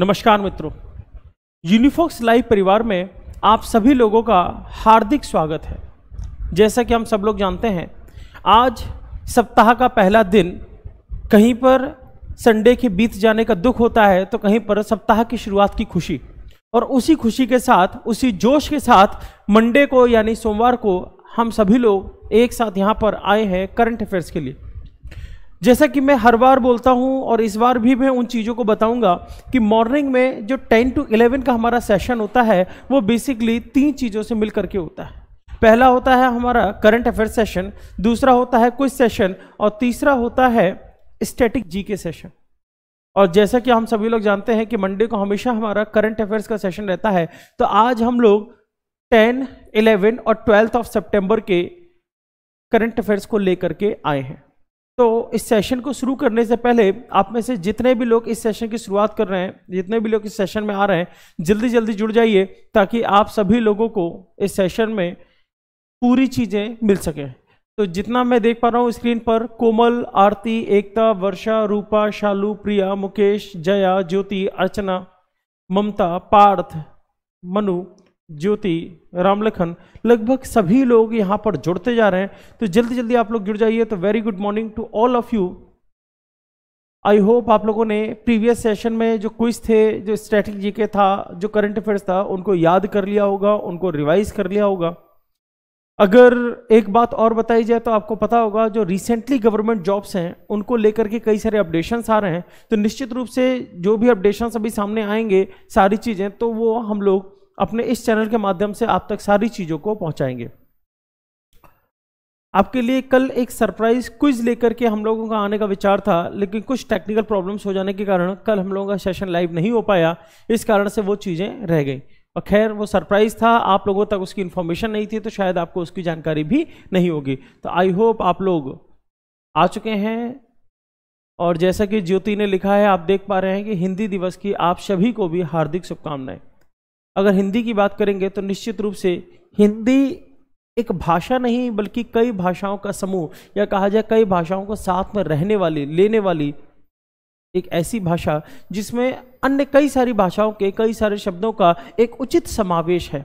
नमस्कार मित्रों यूनिफॉक्स लाइव परिवार में आप सभी लोगों का हार्दिक स्वागत है जैसा कि हम सब लोग जानते हैं आज सप्ताह का पहला दिन कहीं पर संडे के बीत जाने का दुख होता है तो कहीं पर सप्ताह की शुरुआत की खुशी और उसी खुशी के साथ उसी जोश के साथ मंडे को यानी सोमवार को हम सभी लोग एक साथ यहाँ पर आए हैं करंट अफेयर्स के लिए जैसा कि मैं हर बार बोलता हूं और इस बार भी मैं उन चीज़ों को बताऊंगा कि मॉर्निंग में जो 10 टू 11 का हमारा सेशन होता है वो बेसिकली तीन चीज़ों से मिल के होता है पहला होता है हमारा करंट अफेयर सेशन दूसरा होता है कुछ सेशन और तीसरा होता है स्टैटिक जी के सेशन और जैसा कि हम सभी लोग जानते हैं कि मंडे को हमेशा हमारा करंट अफेयर्स का सेशन रहता है तो आज हम लोग टेन इलेवन और ट्वेल्थ ऑफ सेप्टेम्बर के करंट अफेयर्स को लेकर के आए हैं तो इस सेशन को शुरू करने से पहले आप में से जितने भी लोग इस सेशन की शुरुआत कर रहे हैं जितने भी लोग इस सेशन में आ रहे हैं जल्दी जल्दी जुड़ जाइए ताकि आप सभी लोगों को इस सेशन में पूरी चीज़ें मिल सकें तो जितना मैं देख पा रहा हूँ स्क्रीन पर कोमल आरती एकता वर्षा रूपा शालू प्रिया मुकेश जया ज्योति अर्चना ममता पार्थ मनु ज्योति रामलखन लगभग सभी लोग यहाँ पर जुड़ते जा रहे हैं तो जल्दी जल्दी आप लोग जुड़ जाइए तो very good morning to all of you I hope आप लोगों ने प्रीवियस सेशन में जो क्विज थे जो स्टैटिक जीके था जो करंट अफेयर्स था उनको याद कर लिया होगा उनको रिवाइज कर लिया होगा अगर एक बात और बताई जाए तो आपको पता होगा जो रिसेंटली गवर्नमेंट जॉब्स हैं उनको लेकर के कई सारे अपडेशंस आ रहे हैं तो निश्चित रूप से जो भी अपडेशंस अभी सामने आएंगे सारी चीज़ें तो वो हम लोग अपने इस चैनल के माध्यम से आप तक सारी चीज़ों को पहुंचाएंगे आपके लिए कल एक सरप्राइज क्विज लेकर के हम लोगों का आने का विचार था लेकिन कुछ टेक्निकल प्रॉब्लम्स हो जाने के कारण कल हम लोगों का सेशन लाइव नहीं हो पाया इस कारण से वो चीज़ें रह गई और खैर वो सरप्राइज था आप लोगों तक उसकी इन्फॉर्मेशन नहीं थी तो शायद आपको उसकी जानकारी भी नहीं होगी तो आई होप आप लोग आ चुके हैं और जैसा कि ज्योति ने लिखा है आप देख पा रहे हैं कि हिंदी दिवस की आप सभी को भी हार्दिक शुभकामनाएं अगर हिंदी की बात करेंगे तो निश्चित रूप से हिंदी एक भाषा नहीं बल्कि कई भाषाओं का समूह या कहा जाए कई भाषाओं को साथ में रहने वाली लेने वाली एक ऐसी भाषा जिसमें अन्य कई सारी भाषाओं के कई सारे शब्दों का एक उचित समावेश है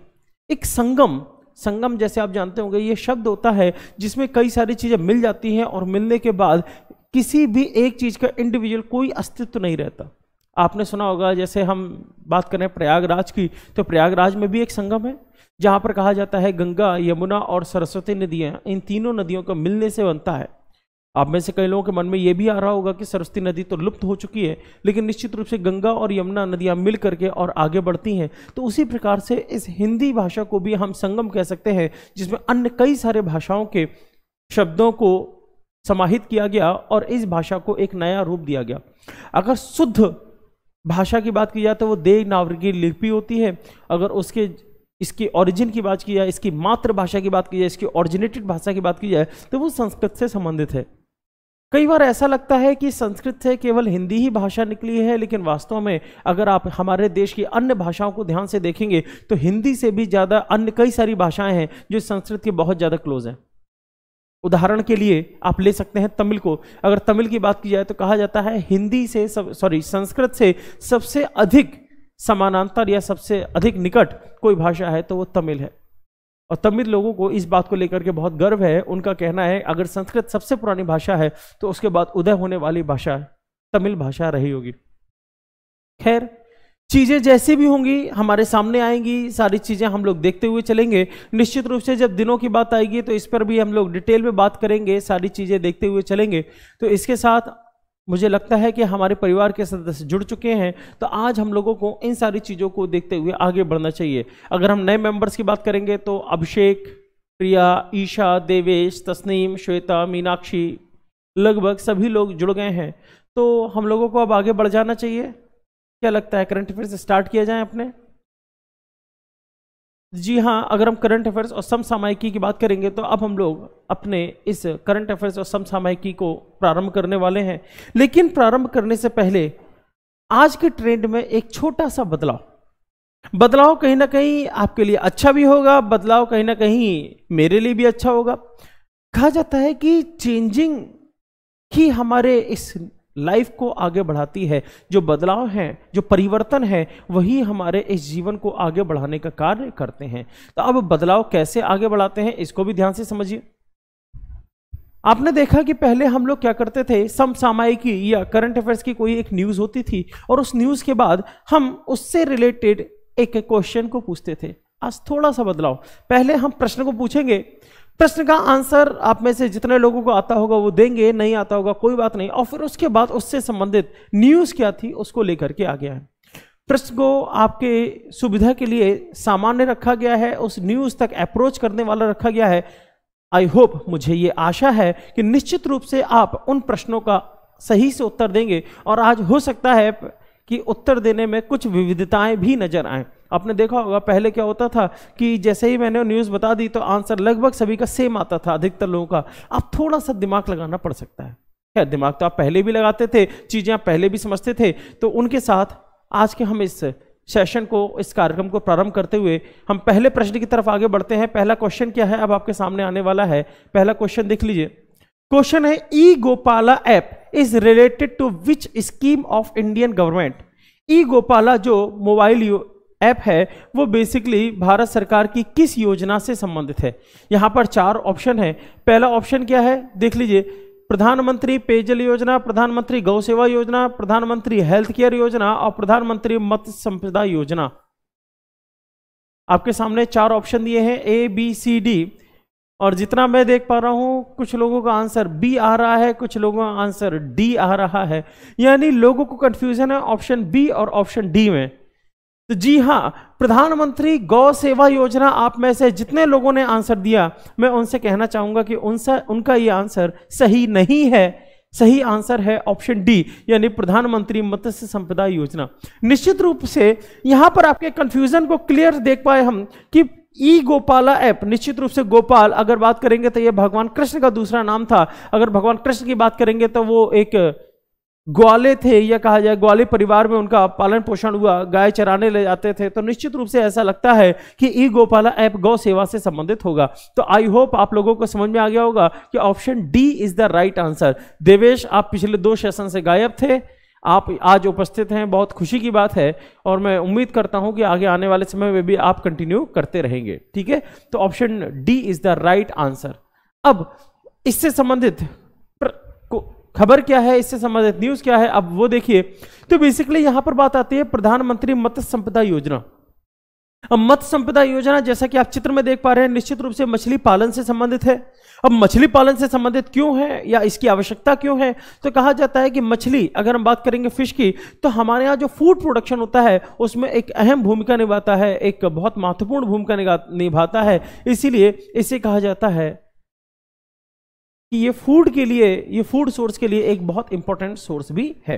एक संगम संगम जैसे आप जानते होंगे ये शब्द होता है जिसमें कई सारी चीज़ें मिल जाती हैं और मिलने के बाद किसी भी एक चीज़ का इंडिविजुअल कोई अस्तित्व नहीं रहता आपने सुना होगा जैसे हम बात करें प्रयागराज की तो प्रयागराज में भी एक संगम है जहाँ पर कहा जाता है गंगा यमुना और सरस्वती नदियाँ इन तीनों नदियों का मिलने से बनता है आप में से कई लोगों के मन में ये भी आ रहा होगा कि सरस्वती नदी तो लुप्त हो चुकी है लेकिन निश्चित रूप से गंगा और यमुना नदियाँ मिल करके और आगे बढ़ती हैं तो उसी प्रकार से इस हिंदी भाषा को भी हम संगम कह सकते हैं जिसमें अन्य कई सारे भाषाओं के शब्दों को समाहित किया गया और इस भाषा को एक नया रूप दिया गया अगर शुद्ध भाषा की बात की जाए तो वो देवनागरी लिपि होती है अगर उसके इसकी ओरिजिन की बात की जाए इसकी मातृभाषा की बात की जाए इसकी ओरिजिनेटेड भाषा की बात की जाए तो वो संस्कृत से संबंधित है कई बार ऐसा लगता है कि संस्कृत से केवल हिंदी ही भाषा निकली है लेकिन वास्तव में अगर आप हमारे देश की अन्य भाषाओं को ध्यान से देखेंगे तो हिंदी से भी ज़्यादा अन्य कई सारी भाषाएं हैं जो संस्कृत के बहुत ज़्यादा क्लोज हैं उदाहरण के लिए आप ले सकते हैं तमिल को अगर तमिल की बात की जाए तो कहा जाता है हिंदी से सब सॉरी संस्कृत से सबसे अधिक समानांतर या सबसे अधिक निकट कोई भाषा है तो वो तमिल है और तमिल लोगों को इस बात को लेकर के बहुत गर्व है उनका कहना है अगर संस्कृत सबसे पुरानी भाषा है तो उसके बाद उदय होने वाली भाषा तमिल भाषा रही होगी खैर चीज़ें जैसी भी होंगी हमारे सामने आएंगी सारी चीज़ें हम लोग देखते हुए चलेंगे निश्चित रूप से जब दिनों की बात आएगी तो इस पर भी हम लोग डिटेल में बात करेंगे सारी चीज़ें देखते हुए चलेंगे तो इसके साथ मुझे लगता है कि हमारे परिवार के सदस्य जुड़ चुके हैं तो आज हम लोगों को इन सारी चीज़ों को देखते हुए आगे बढ़ना चाहिए अगर हम नए मेंबर्स की बात करेंगे तो अभिषेक प्रिया ईशा देवेश तस्नीम श्वेता मीनाक्षी लगभग सभी लोग जुड़ गए हैं तो हम लोगों को अब आगे बढ़ जाना चाहिए क्या लगता है करंट अफेयर्स स्टार्ट किया जाए अपने जी हाँ अगर हम करंट अफेयर्स और समसामायिकी की बात करेंगे तो अब हम लोग अपने इस करंट अफेयर्स और समसामायिकी को प्रारंभ करने वाले हैं लेकिन प्रारंभ करने से पहले आज के ट्रेंड में एक छोटा सा बदलाव बदलाव कहीं ना कहीं आपके लिए अच्छा भी होगा बदलाव कहीं ना कहीं मेरे लिए भी अच्छा होगा कहा जाता है कि चेंजिंग ही हमारे इस लाइफ को आगे बढ़ाती है जो बदलाव हैं जो परिवर्तन है वही हमारे इस जीवन को आगे बढ़ाने का कार्य करते हैं तो अब बदलाव कैसे आगे बढ़ाते हैं इसको भी ध्यान से समझिए आपने देखा कि पहले हम लोग क्या करते थे समसामायिकी या करंट अफेयर्स की कोई एक न्यूज़ होती थी और उस न्यूज़ के बाद हम उससे रिलेटेड एक क्वेश्चन को पूछते थे आज थोड़ा सा बदलाव पहले हम प्रश्न को पूछेंगे प्रश्न का आंसर आप में से जितने लोगों को आता होगा वो देंगे नहीं आता होगा कोई बात नहीं और फिर उसके बाद उससे संबंधित न्यूज़ क्या थी उसको लेकर के आ गया है प्रश्न को आपके सुविधा के लिए सामान्य रखा गया है उस न्यूज़ तक अप्रोच करने वाला रखा गया है आई होप मुझे ये आशा है कि निश्चित रूप से आप उन प्रश्नों का सही से उत्तर देंगे और आज हो सकता है कि उत्तर देने में कुछ विविधताएं भी नजर आएँ आपने देखा होगा पहले क्या होता था कि जैसे ही मैंने न्यूज़ बता दी तो आंसर लगभग सभी का सेम आता था अधिकतर लोगों का अब थोड़ा सा दिमाग लगाना पड़ सकता है क्या दिमाग तो आप पहले भी लगाते थे चीज़ें आप पहले भी समझते थे तो उनके साथ आज के हम इस सेशन को इस कार्यक्रम को प्रारंभ करते हुए हम पहले प्रश्न की तरफ आगे बढ़ते हैं पहला क्वेश्चन क्या है अब आपके सामने आने वाला है पहला क्वेश्चन देख लीजिए क्वेश्चन है E Gopala app is related to which scheme of Indian government E Gopala जो मोबाइल ऐप है वो बेसिकली भारत सरकार की किस योजना से संबंधित है यहाँ पर चार ऑप्शन है पहला ऑप्शन क्या है देख लीजिए प्रधानमंत्री पेयजल योजना प्रधानमंत्री गौ सेवा योजना प्रधानमंत्री हेल्थ केयर योजना और प्रधानमंत्री मत्स्य संपदा योजना आपके सामने चार ऑप्शन दिए हैं ए बी सी डी और जितना मैं देख पा रहा हूँ कुछ लोगों का आंसर बी आ रहा है कुछ लोगों का आंसर डी आ रहा है यानी लोगों को कन्फ्यूजन है ऑप्शन बी और ऑप्शन डी में तो जी हाँ प्रधानमंत्री गौ सेवा योजना आप में से जितने लोगों ने आंसर दिया मैं उनसे कहना चाहूँगा कि उनसे उनका ये आंसर सही नहीं है सही आंसर है ऑप्शन डी यानी प्रधानमंत्री मत्स्य संपदा योजना निश्चित रूप से यहाँ पर आपके कन्फ्यूजन को क्लियर देख पाए हम कि ई गोपाला ऐप निश्चित रूप से गोपाल अगर बात करेंगे तो यह भगवान कृष्ण का दूसरा नाम था अगर भगवान कृष्ण की बात करेंगे तो वो एक ग्वाले थे या कहा जाए ग्वाले परिवार में उनका पालन पोषण हुआ गाय चराने ले जाते थे तो निश्चित रूप से ऐसा लगता है कि ई गोपाला ऐप गौ सेवा से संबंधित होगा तो आई होप आप लोगों को समझ में आ गया होगा कि option D is the right answer Devesh आप पिछले दो सेशन से गायब थे आप आज उपस्थित हैं बहुत खुशी की बात है और मैं उम्मीद करता हूं कि आगे आने वाले समय में भी आप कंटिन्यू करते रहेंगे ठीक है तो option D is the right answer अब इससे संबंधित खबर क्या है इससे संबंधित न्यूज क्या है अब वो देखिए तो बेसिकली यहां पर बात आती है प्रधानमंत्री मत्स्य संपदा योजना अब मत्स्य संपदा योजना जैसा कि आप चित्र में देख पा रहे हैं निश्चित रूप से मछली पालन से संबंधित है अब मछली पालन से संबंधित क्यों है या इसकी आवश्यकता क्यों है तो कहा जाता है कि मछली अगर हम बात करेंगे फिश की तो हमारे यहाँ जो फूड प्रोडक्शन होता है उसमें एक अहम भूमिका निभाता है एक बहुत महत्वपूर्ण भूमिका निभाता है इसीलिए इसे कहा जाता है कि ये फूड के लिए ये फूड सोर्स के लिए एक बहुत इंपॉर्टेंट सोर्स भी है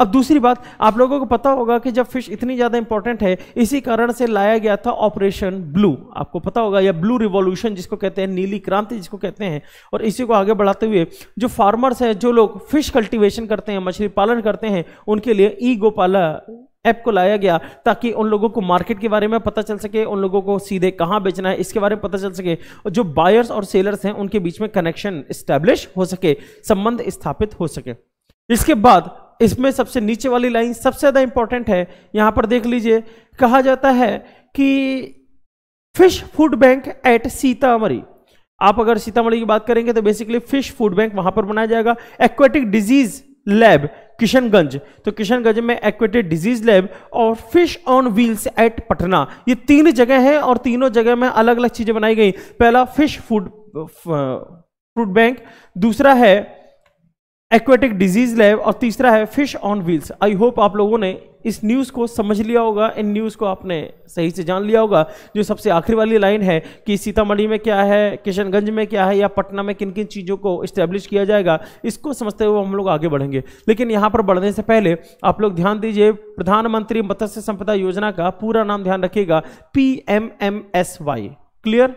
अब दूसरी बात आप लोगों को पता होगा कि जब फिश इतनी ज़्यादा इंपॉर्टेंट है इसी कारण से लाया गया था ऑपरेशन ब्लू आपको पता होगा या ब्लू रिवॉल्यूशन जिसको कहते हैं नीली क्रांति जिसको कहते हैं और इसी को आगे बढ़ाते हुए जो फार्मर्स हैं जो लोग फिश कल्टिवेशन करते हैं मछली पालन करते हैं उनके लिए ई गोपाला ऐप को लाया गया ताकि उन लोगों को मार्केट के बारे में पता चल सके उन लोगों को सीधे कहाँ बेचना है इसके बारे में पता चल सके और जो बायर्स और सेलर्स हैं उनके बीच में कनेक्शन इस्टेब्लिश हो सके संबंध स्थापित हो सके इसके बाद इसमें सबसे नीचे वाली लाइन सबसे ज़्यादा इंपॉर्टेंट है यहां पर देख लीजिए कहा जाता है कि fish food bank at Sitamarhi आप अगर सीतामढ़ी की बात करेंगे तो बेसिकली फिश फूड बैंक वहां पर बनाया जाएगा एक्वेटिक डिजीज लैब किशनगंज तो किशनगंज में एक्वेटिक डिजीज लैब और fish on wheels at Patna ये तीन जगह है और तीनों जगह में अलग अलग चीजें बनाई गई पहला फिश फूड फूड बैंक दूसरा है एक्वेटिक डिजीज लैब और तीसरा है fish on wheels I hope आप लोगों ने इस न्यूज़ को समझ लिया होगा इन न्यूज़ को आपने सही से जान लिया होगा जो सबसे आखिरी वाली लाइन है कि सीतामढ़ी में क्या है किशनगंज में क्या है या पटना में किन किन चीज़ों को इस्टेब्लिश किया जाएगा इसको समझते हुए हम लोग आगे बढ़ेंगे लेकिन यहाँ पर बढ़ने से पहले आप लोग ध्यान दीजिए प्रधानमंत्री मत्स्य संपदा योजना का पूरा नाम ध्यान रखिएगा पी क्लियर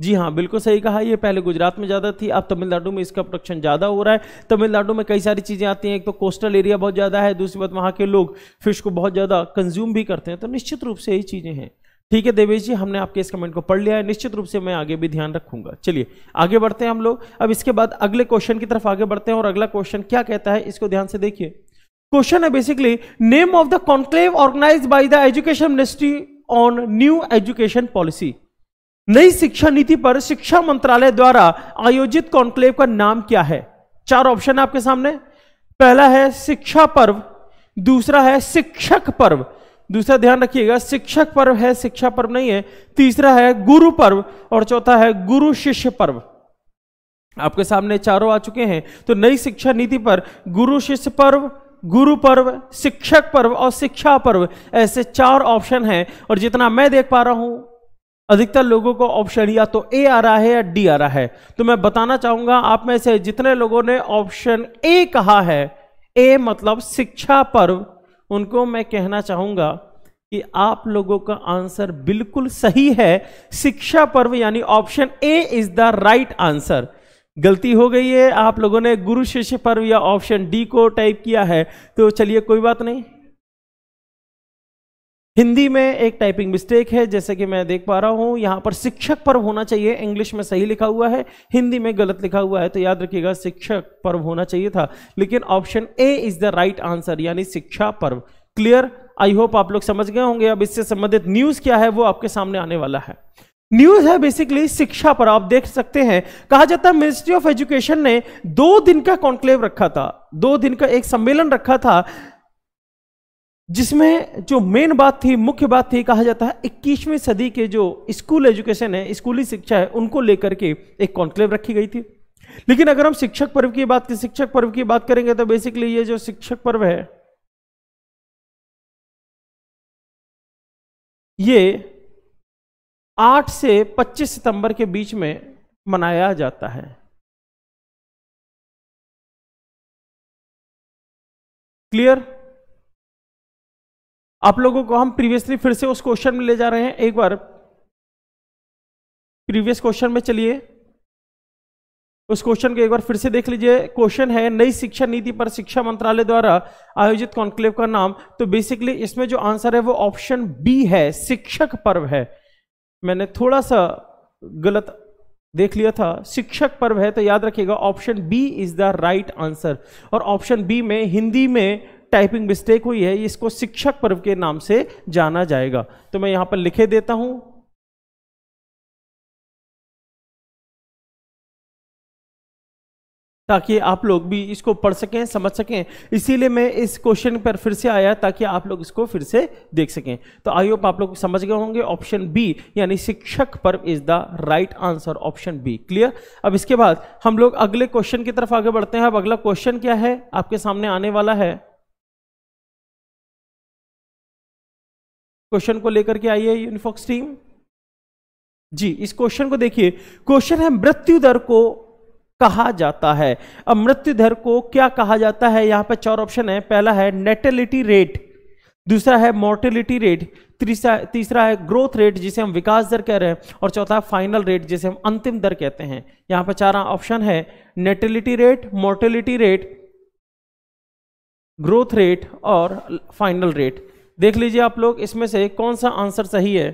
जी हाँ बिल्कुल सही कहा ये पहले गुजरात में ज़्यादा थी अब तमिलनाडु में इसका प्रोडक्शन ज़्यादा हो रहा है तमिलनाडु में कई सारी चीज़ें आती हैं एक तो कोस्टल एरिया बहुत ज़्यादा है दूसरी बात वहाँ के लोग फिश को बहुत ज़्यादा कंज्यूम भी करते हैं तो निश्चित रूप से यही चीज़ें हैं ठीक है देवेश जी हमने आपके इस कमेंट को पढ़ लिया है निश्चित रूप से मैं आगे भी ध्यान रखूंगा चलिए आगे बढ़ते हैं हम लोग अब इसके बाद अगले क्वेश्चन की तरफ आगे बढ़ते हैं और अगला क्वेश्चन क्या कहता है इसको ध्यान से देखिए क्वेश्चन है basically name of the conclave organize by the education ministry on new education policy नई शिक्षा नीति पर शिक्षा मंत्रालय द्वारा आयोजित कॉन्क्लेव का नाम क्या है चार ऑप्शन आपके सामने पहला है शिक्षा पर्व दूसरा है शिक्षक पर्व दूसरा ध्यान रखिएगा शिक्षक पर्व है शिक्षा पर्व नहीं है तीसरा है गुरु पर्व और चौथा है गुरु शिष्य पर्व आपके सामने चारों आ चुके हैं तो नई शिक्षा नीति पर गुरु शिष्य पर्व गुरु पर्व शिक्षक पर्व और शिक्षा पर्व ऐसे चार ऑप्शन हैं और जितना मैं देख पा रहा हूं अधिकतर लोगों को ऑप्शन या तो ए आ रहा है या डी आ रहा है तो मैं बताना चाहूंगा आप में से जितने लोगों ने ऑप्शन ए कहा है ए मतलब शिक्षा पर्व उनको मैं कहना चाहूंगा कि आप लोगों का आंसर बिल्कुल सही है शिक्षा पर्व यानी option A is the right answer गलती हो गई है आप लोगों ने गुरु शिष्य पर्व या ऑप्शन डी को टाइप किया है तो चलिए कोई बात नहीं हिंदी में एक टाइपिंग मिस्टेक है जैसे कि मैं देख पा रहा हूं यहां पर शिक्षक पर्व होना चाहिए इंग्लिश में सही लिखा हुआ है हिंदी में गलत लिखा हुआ है तो याद रखिएगा शिक्षक पर्व होना चाहिए था लेकिन option A is the right answer यानी शिक्षा पर्व क्लियर आई होप आप लोग समझ गए होंगे अब इससे संबंधित न्यूज क्या है वो आपके सामने आने वाला है न्यूज है बेसिकली शिक्षा पर आप देख सकते हैं कहा जाता है मिनिस्ट्री ऑफ एजुकेशन ने दो दिन का कॉन्क्लेव रखा था दो दिन का एक सम्मेलन रखा था जिसमें जो मेन बात थी मुख्य बात थी कहा जाता है इक्कीसवीं सदी के जो स्कूल एजुकेशन है स्कूली शिक्षा है उनको लेकर के एक कॉन्क्लेव रखी गई थी लेकिन अगर हम शिक्षक पर्व की बात शिक्षक पर्व की बात करेंगे तो बेसिकली ये जो शिक्षक पर्व है ये 8 से 25 सितंबर के बीच में मनाया जाता है क्लियर आप लोगों को हम प्रीवियसली फिर से उस क्वेश्चन में ले जा रहे हैं एक बार प्रीवियस क्वेश्चन में चलिए उस क्वेश्चन को एक बार फिर से देख लीजिए क्वेश्चन है नई शिक्षा नीति पर शिक्षा मंत्रालय द्वारा आयोजित कॉन्क्लेव का नाम तो बेसिकली इसमें जो आंसर है वो ऑप्शन बी है शिक्षक पर्व है मैंने थोड़ा सा गलत देख लिया था शिक्षक पर्व है तो याद रखिएगा option B is the right answer और ऑप्शन बी में हिंदी में टाइपिंग मिस्टेक हुई है इसको शिक्षक पर्व के नाम से जाना जाएगा तो मैं यहां पर लिखे देता हूं ताकि आप लोग भी इसको पढ़ सकें समझ सकें इसीलिए मैं इस क्वेश्चन पर फिर से आया ताकि आप लोग इसको फिर से देख सकें तो आई होप आप लोग समझ गए होंगे ऑप्शन बी यानी Shikshak Parv is the right answer option B clear अब इसके बाद हम लोग अगले क्वेश्चन की तरफ आगे बढ़ते हैं अब अगला क्वेश्चन क्या है आपके सामने आने वाला है क्वेश्चन को लेकर के आई है यूनिफॉक्स टीम जी इस क्वेश्चन को देखिए क्वेश्चन है मृत्यु दर को कहा जाता है अब मृत्यु दर को क्या कहा जाता है यहां पर चार ऑप्शन है पहला है नेटेलिटी रेट दूसरा है मोर्टेलिटी रेट तीसरा तीसरा है ग्रोथ रेट जिसे हम विकास दर कह रहे हैं और चौथा है फाइनल रेट जिसे हम अंतिम दर कहते हैं यहां पर चार ऑप्शन है natality rate mortality rate growth rate और फाइनल रेट देख लीजिए आप लोग इसमें से कौन सा आंसर सही है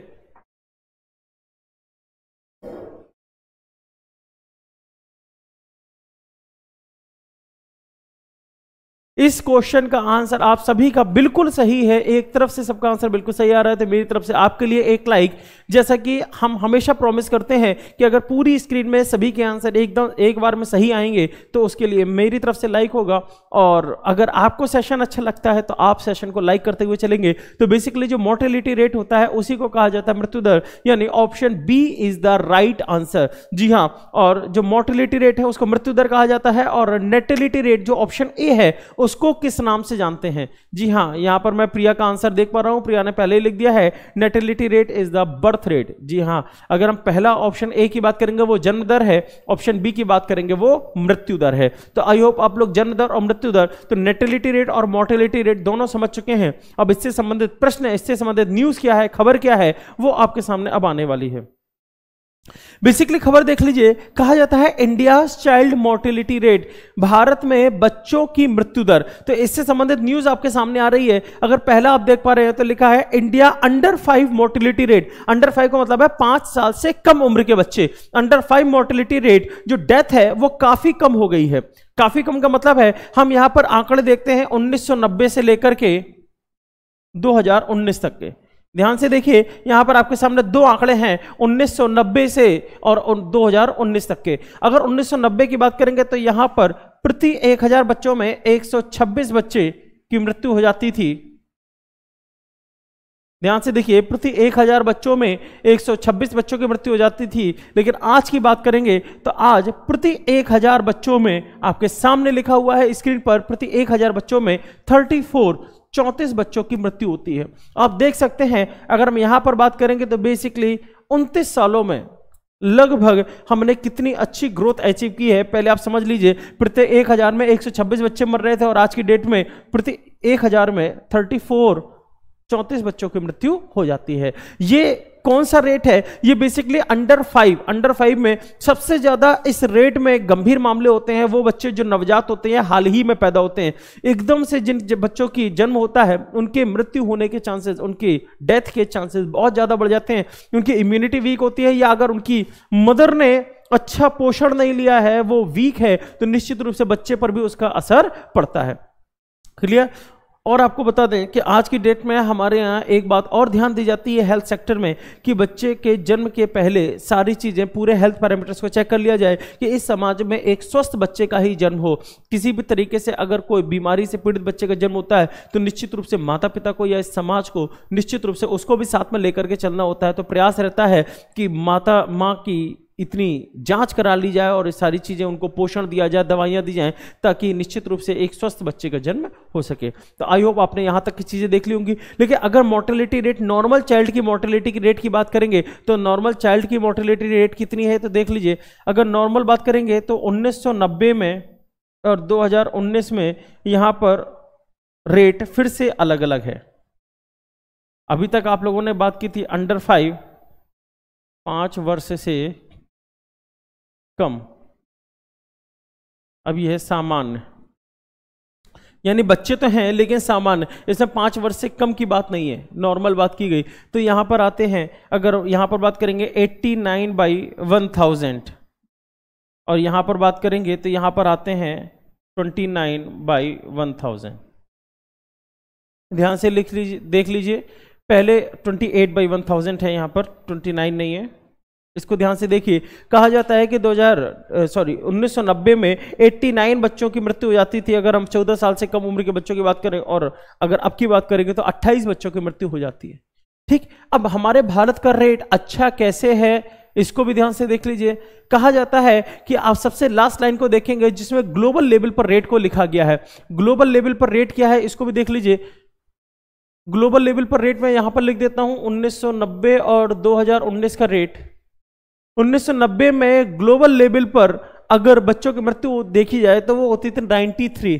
इस क्वेश्चन का आंसर आप सभी का बिल्कुल सही है एक तरफ से सबका आंसर बिल्कुल सही आ रहा है तो मेरी तरफ से आपके लिए एक लाइक जैसा कि हम हमेशा प्रॉमिस करते हैं कि अगर पूरी स्क्रीन में सभी के आंसर एकदम एक बार में सही आएंगे तो उसके लिए मेरी तरफ से लाइक होगा और अगर आपको सेशन अच्छा लगता है तो आप सेशन को लाइक करते हुए चलेंगे तो बेसिकली जो मोर्टेलिटी रेट होता है उसी को कहा जाता है मृत्यु दर यानी option B is the right answer जी हाँ और जो मोर्टेलिटी रेट है उसको मृत्यु दर कहा जाता है और नेटेलिटी रेट जो ऑप्शन ए है उसको किस नाम से जानते हैं जी हाँ यहाँ पर मैं प्रिया का आंसर देख पा रहा हूँ प्रिया ने पहले ही लिख दिया है natality rate is the birth rate जी हाँ अगर हम पहला ऑप्शन ए की बात करेंगे वो जन्म दर है ऑप्शन बी की बात करेंगे वो मृत्यु दर है तो आई होप आप लोग जन्म दर और मृत्यु दर तो नेटेलिटी रेट और मोर्टेलिटी रेट दोनों समझ चुके हैं अब इससे संबंधित प्रश्न इससे संबंधित न्यूज क्या है खबर क्या है वो आपके सामने अब आने वाली है बेसिकली खबर देख लीजिए कहा जाता है India child mortality rate Bharat में बच्चों की मृत्यु दर तो इससे संबंधित न्यूज आपके सामने आ रही है अगर पहला आप देख पा रहे हैं तो लिखा है India under five mortality rate under five का मतलब है पांच साल से कम उम्र के बच्चे अंडर फाइव मोर्टिलिटी रेट जो डेथ है वो काफी कम हो गई है काफी कम का मतलब है हम यहां पर आंकड़े देखते हैं उन्नीस से लेकर के दो तक के ध्यान से देखिए यहाँ पर आपके सामने दो आंकड़े हैं 1990 से और 2019 तक के अगर 1990 की बात करेंगे तो यहाँ पर प्रति 1000 बच्चों में 126 बच्चे की मृत्यु हो जाती थी ध्यान से देखिए प्रति 1000 बच्चों में 126 बच्चों की मृत्यु हो जाती थी लेकिन आज की बात करेंगे तो आज प्रति 1000 बच्चों में आपके सामने लिखा हुआ है स्क्रीन पर प्रति 1000 बच्चों में 34 चौंतीस बच्चों की मृत्यु होती है आप देख सकते हैं अगर हम यहाँ पर बात करेंगे तो बेसिकली उनतीस सालों में लगभग हमने कितनी अच्छी ग्रोथ अचीव की है पहले आप समझ लीजिए प्रत्येक एक हज़ार में 126 बच्चे मर रहे थे और आज की डेट में प्रति एक हज़ार में 34 चौंतीस बच्चों की मृत्यु हो जाती है ये कौन सा रेट है ये basically under five under five में सबसे ज्यादा इस रेट में गंभीर मामले होते हैं वो बच्चे जो नवजात होते हैं हाल ही में पैदा होते हैं एकदम से जिन बच्चों की जन्म होता है उनके मृत्यु होने के चांसेस उनकी डेथ के चांसेस बहुत ज्यादा बढ़ जाते हैं उनकी इम्यूनिटी वीक होती है या अगर उनकी मदर ने अच्छा पोषण नहीं लिया है वो वीक है तो निश्चित रूप से बच्चे पर भी उसका असर पड़ता है क्लियर और आपको बता दें कि आज की डेट में हमारे यहाँ एक बात और ध्यान दी जाती है हेल्थ सेक्टर में कि बच्चे के जन्म के पहले सारी चीज़ें पूरे हेल्थ पैरामीटर्स को चेक कर लिया जाए कि इस समाज में एक स्वस्थ बच्चे का ही जन्म हो किसी भी तरीके से अगर कोई बीमारी से पीड़ित बच्चे का जन्म होता है तो निश्चित रूप से माता पिता को या इस समाज को निश्चित रूप से उसको भी साथ में लेकर के चलना होता है तो प्रयास रहता है कि माता माँ की इतनी जांच करा ली जाए और सारी चीज़ें उनको पोषण दिया जाए दवाइयां दी जाएं ताकि निश्चित रूप से एक स्वस्थ बच्चे का जन्म हो सके तो आई होप आपने यहां तक की चीज़ें देख ली होंगी लेकिन अगर मोर्टेलिटी रेट नॉर्मल चाइल्ड की मोर्टेलिटी की रेट की बात करेंगे तो नॉर्मल चाइल्ड की मोर्टेलिटी रेट कितनी है तो देख लीजिए अगर नॉर्मल बात करेंगे तो उन्नीस में और दो में यहाँ पर रेट फिर से अलग अलग है अभी तक आप लोगों ने बात की थी अंडर फाइव पाँच वर्ष से कम अब यह है सामान्य यानी बच्चे तो हैं लेकिन सामान्य इसमें पांच वर्ष से कम की बात नहीं है नॉर्मल बात की गई तो यहां पर आते हैं अगर यहां पर बात करेंगे eighty nine by one thousand और यहां पर बात करेंगे तो यहां पर आते हैं twenty nine by one thousand ध्यान से लिख लीजिए देख लीजिए पहले twenty eight by one thousand है यहां पर ट्वेंटी नाइन नहीं है इसको ध्यान से देखिए कहा जाता है कि 2000 सॉरी 1990 में 89 बच्चों की मृत्यु हो जाती थी अगर हम 14 साल से कम उम्र के बच्चों की बात करें और अगर अब की बात करेंगे तो 28 बच्चों की मृत्यु हो जाती है ठीक अब हमारे भारत का रेट अच्छा कैसे है इसको भी ध्यान से देख लीजिए कहा जाता है कि आप सबसे लास्ट लाइन को देखेंगे जिसमें ग्लोबल लेवल पर रेट को लिखा गया है ग्लोबल लेवल पर रेट क्या है इसको भी देख लीजिए ग्लोबल लेवल पर रेट मैं यहां पर लिख देता हूं 1990 और 2019 का रेट 1990 में ग्लोबल लेवल पर अगर बच्चों की मृत्यु देखी जाए तो वो होती थी थ्री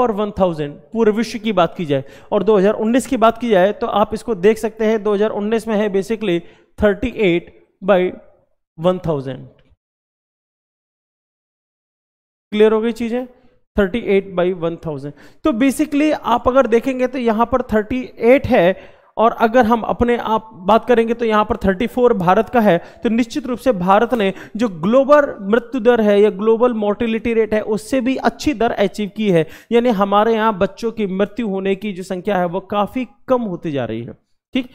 पर थाउजेंड पूरे विश्व की बात की जाए और 2019 की बात की जाए तो आप इसको देख सकते हैं 2019 में है basically 38 eight by one thousand clear हो गई चीजें 38 एट बाई वन थाउजेंड तो बेसिकली आप अगर देखेंगे तो यहां पर 38 है और अगर हम अपने आप बात करेंगे तो यहाँ पर 34 भारत का है तो निश्चित रूप से भारत ने जो ग्लोबल मृत्यु दर है या ग्लोबल मोर्टिलिटी रेट है उससे भी अच्छी दर अचीव की है यानी हमारे यहाँ बच्चों की मृत्यु होने की जो संख्या है वह काफ़ी कम होती जा रही है ठीक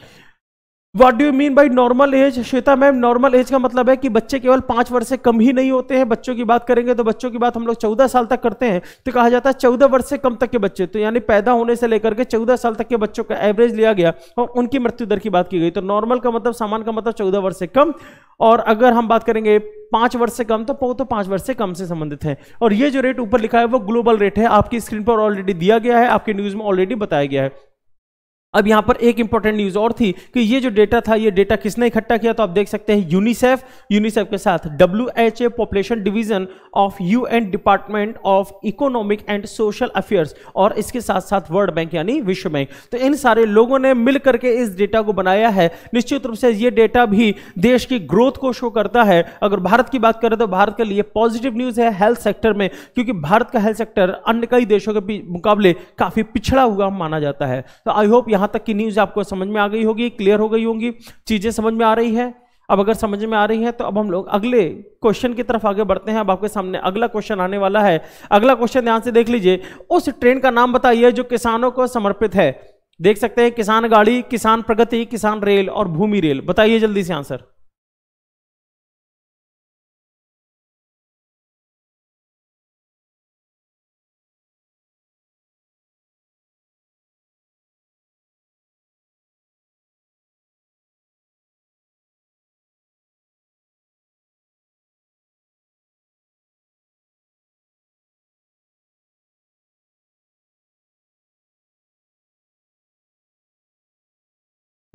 what do you mean by normal age Shweta ma'am normal age का मतलब है कि बच्चे केवल पांच वर्ष से कम ही नहीं होते हैं बच्चों की बात करेंगे तो बच्चों की बात हम लोग चौदह साल तक करते हैं तो कहा जाता है चौदह वर्ष से कम तक के बच्चे तो यानी पैदा होने से लेकर के चौदह साल तक के बच्चों का एवरेज लिया गया और उनकी मृत्यु दर की बात की गई तो नॉर्मल का मतलब सामान का मतलब चौदह वर्ष से कम और अगर हम बात करेंगे पांच वर्ष से कम तो वो तो पांच वर्ष से कम से संबंधित है और ये जो रेट ऊपर लिखा है वो ग्लोबल रेट है आपकी स्क्रीन पर ऑलरेडी दिया गया है आपके न्यूज में ऑलरेडी बताया गया है अब यहां पर एक इंपॉर्टेंट न्यूज और थी कि ये जो डेटा था ये डेटा किसने इकट्ठा किया तो आप देख सकते हैं यूनिसेफ यूनिसेफ के साथ W H A population division of U N department of economic and social affairs और इसके साथ साथ वर्ल्ड बैंक यानी विश्व बैंक तो इन सारे लोगों ने मिल करके इस डेटा को बनाया है निश्चित रूप से ये डेटा भी देश की ग्रोथ को शो करता है अगर भारत की बात करें तो भारत के लिए पॉजिटिव न्यूज है हेल्थ सेक्टर में क्योंकि भारत का हेल्थ सेक्टर अन्य कई देशों के मुकाबले काफी पिछड़ा हुआ माना जाता है तो आई होप यहां यहां तक की न्यूज़ आपको समझ में आ गई होगी क्लियर हो गई होंगी चीज़ें समझ में आ रही है अब अगर समझ में आ रही है तो अब हम लोग अगले क्वेश्चन की तरफ आगे बढ़ते हैं अब आपके सामने अगला क्वेश्चन आने वाला है अगला क्वेश्चन ध्यान से देख लीजिए उस ट्रेन का नाम बताइए जो किसानों को समर्पित है देख सकते हैं किसान गाड़ी किसान प्रगति किसान रेल और भूमि रेल बताइए जल्दी से आंसर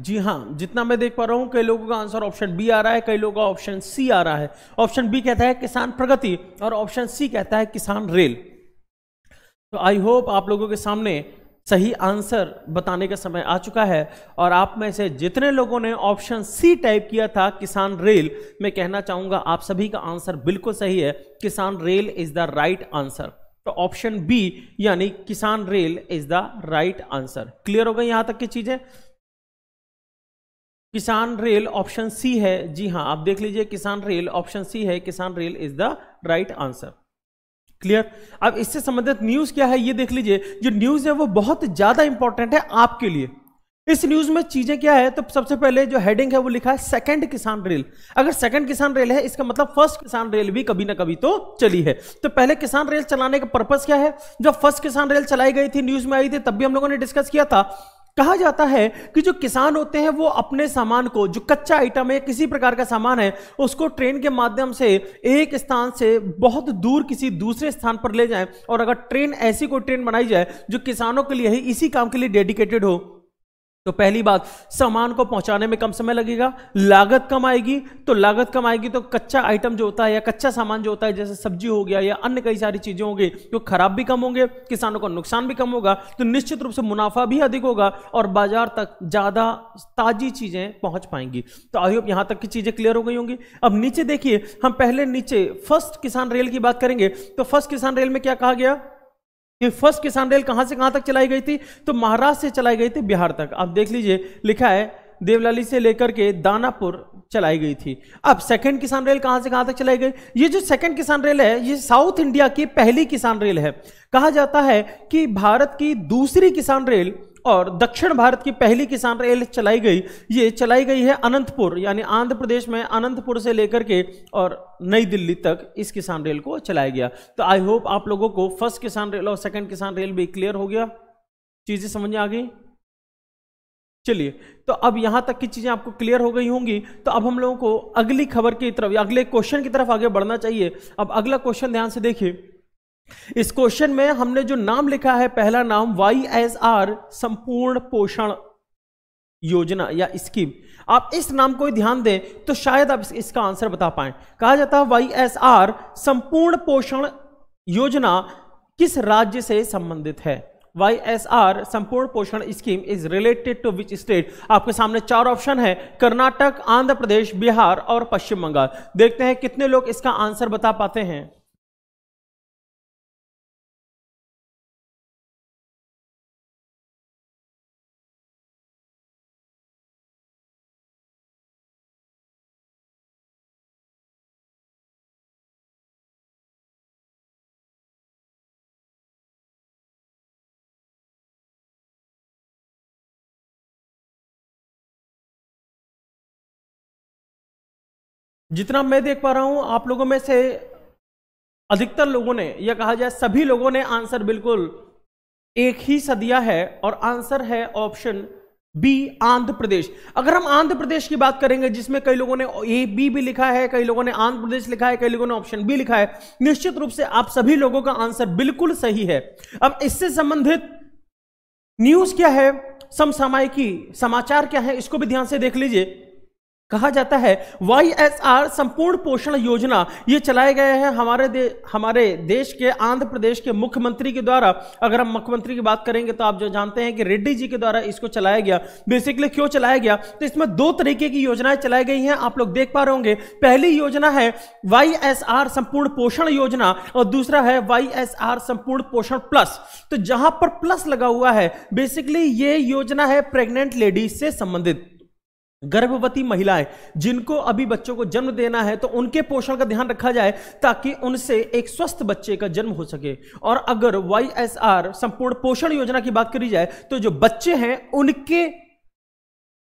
जी हाँ जितना मैं देख पा रहा हूं कई लोगों का आंसर ऑप्शन बी आ रहा है कई लोगों का ऑप्शन सी आ रहा है ऑप्शन बी कहता है किसान प्रगति और ऑप्शन सी कहता है किसान रेल तो आई होप आप लोगों के सामने सही आंसर बताने का समय आ चुका है और आप में से जितने लोगों ने ऑप्शन सी टाइप किया था किसान रेल मैं कहना चाहूंगा आप सभी का आंसर बिल्कुल सही है Kisan rail is the right answer तो ऑप्शन बी यानी Kisan rail is the right answer clear हो गई यहां तक की चीजें किसान रेल ऑप्शन सी है जी हाँ आप देख लीजिए किसान रेल ऑप्शन सी है Kisan rail is the right answer clear अब इससे संबंधित न्यूज क्या है ये देख लीजिए जो न्यूज है वो बहुत ज्यादा इंपॉर्टेंट है आपके लिए इस न्यूज में चीजें क्या है तो सबसे पहले जो हेडिंग है वो लिखा है सेकंड किसान रेल अगर सेकंड किसान रेल है इसका मतलब फर्स्ट किसान रेल भी कभी ना कभी तो चली है तो पहले किसान रेल चलाने का पर्पज क्या है जब फर्स्ट किसान रेल चलाई गई थी न्यूज में आई थी तब भी हम लोगों ने डिस्कस किया था कहा जाता है कि जो किसान होते हैं वो अपने सामान को जो कच्चा आइटम है किसी प्रकार का सामान है उसको ट्रेन के माध्यम से एक स्थान से बहुत दूर किसी दूसरे स्थान पर ले जाएं और अगर ट्रेन ऐसी कोई ट्रेन बनाई जाए जो किसानों के लिए ही इसी काम के लिए डेडिकेटेड हो तो पहली बात सामान को पहुंचाने में कम समय लगेगा लागत कम आएगी तो लागत कम आएगी तो कच्चा आइटम जो होता है या कच्चा सामान जो होता है जैसे सब्जी हो गया या अन्य कई सारी चीजें होंगी तो खराब भी कम होंगे किसानों का नुकसान भी कम होगा तो निश्चित रूप से मुनाफा भी अधिक होगा और बाजार तक ज्यादा ताजी चीजें पहुंच पाएंगी तो आई होप यहां तक की चीजें क्लियर हो गई होंगी अब नीचे देखिए हम पहले नीचे फर्स्ट किसान रेल की बात करेंगे तो फर्स्ट किसान रेल में क्या कहा गया कि फर्स्ट किसान रेल कहां से कहां तक चलाई गई थी तो महाराष्ट्र से चलाई गई थी बिहार तक आप देख लीजिए लिखा है देवलाली से लेकर के दानापुर चलाई गई थी अब सेकंड किसान रेल कहां से कहां तक चलाई गई ये जो सेकंड किसान रेल है ये साउथ इंडिया की पहली किसान रेल है कहा जाता है कि भारत की दूसरी किसान रेल और दक्षिण भारत की पहली किसान रेल चलाई गई ये चलाई गई है अनंतपुर यानी आंध्र प्रदेश में अनंतपुर से लेकर के और नई दिल्ली तक इस किसान रेल को चलाया गया तो आई होप आप लोगों को फर्स्ट किसान रेल और सेकंड किसान रेल भी क्लियर हो गया चीज़ें समझ में आ गई चलिए तो अब यहां तक की चीजें आपको क्लियर हो गई होंगी तो अब हम लोगों को अगली खबर की तरफ अगले क्वेश्चन की तरफ आगे बढ़ना चाहिए अब अगला क्वेश्चन ध्यान से देखिए इस क्वेश्चन में हमने जो नाम लिखा है पहला नाम वाई एस आर संपूर्ण पोषण योजना या स्कीम आप इस नाम को ध्यान दें तो शायद आप इसका आंसर बता पाए कहा जाता है वाई एस आर संपूर्ण पोषण योजना किस राज्य से संबंधित है Y S R Sampoorna Poshan scheme is related to which state आपके सामने चार ऑप्शन है कर्नाटक आंध्र प्रदेश बिहार और पश्चिम बंगाल देखते हैं कितने लोग इसका आंसर बता पाते हैं जितना मैं देख पा रहा हूं आप लोगों में से अधिकतर लोगों ने यह कहा जाए सभी लोगों ने आंसर बिल्कुल एक ही सदिया है और आंसर है ऑप्शन बी आंध्र प्रदेश अगर हम आंध्र प्रदेश की बात करेंगे जिसमें कई लोगों ने ए बी भी लिखा है कई लोगों ने आंध्र प्रदेश लिखा है कई लोगों ने ऑप्शन बी लिखा है निश्चित रूप से आप सभी लोगों का आंसर बिल्कुल सही है अब इससे संबंधित न्यूज क्या है समसामयिकी समाचार क्या है इसको भी ध्यान से देख लीजिए कहा जाता है वाई एस आर संपूर्ण पोषण योजना ये चलाए गए हैं हमारे दे, हमारे देश के आंध्र प्रदेश के मुख्यमंत्री के द्वारा अगर हम मुख्यमंत्री की बात करेंगे तो आप जो जानते हैं कि रेड्डी जी के द्वारा इसको चलाया गया बेसिकली क्यों चलाया गया तो इसमें दो तरीके की योजनाएं चलाई गई हैं आप लोग देख पा रहे होंगे पहली योजना है वाई एस आर संपूर्ण पोषण योजना और दूसरा है वाई एस आर संपूर्ण पोषण प्लस तो जहां पर प्लस लगा हुआ है बेसिकली ये योजना है प्रेग्नेंट लेडीज से संबंधित गर्भवती महिलाएं जिनको अभी बच्चों को जन्म देना है तो उनके पोषण का ध्यान रखा जाए ताकि उनसे एक स्वस्थ बच्चे का जन्म हो सके और अगर वाई संपूर्ण पोषण योजना की बात करी जाए तो जो बच्चे हैं उनके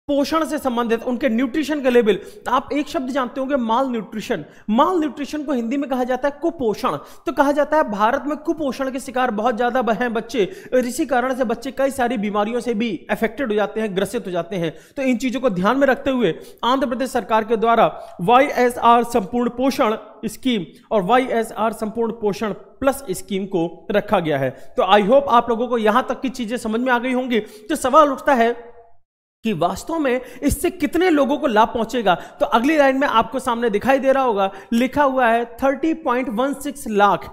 पोषण से संबंधित उनके न्यूट्रिशन के लेवल तो आप एक शब्द जानते होंगे माल न्यूट्रिशन माल न्यूट्रिशन को हिंदी में कहा जाता है कुपोषण तो कहा जाता है भारत में कुपोषण के शिकार बहुत ज्यादा हैं बच्चे और इसी कारण से बच्चे कई सारी बीमारियों से भी अफेक्टेड हो जाते हैं ग्रसित हो जाते हैं तो इन चीजों को ध्यान में रखते हुए आंध्र प्रदेश सरकार के द्वारा वाई संपूर्ण पोषण स्कीम और वाई संपूर्ण पोषण प्लस स्कीम को रखा गया है तो आई होप आप लोगों को यहां तक की चीजें समझ में आ गई होंगी तो सवाल उठता है कि वास्तव में इससे कितने लोगों को लाभ पहुंचेगा तो अगली लाइन में आपको सामने दिखाई दे रहा होगा लिखा हुआ है thirty point one six lakh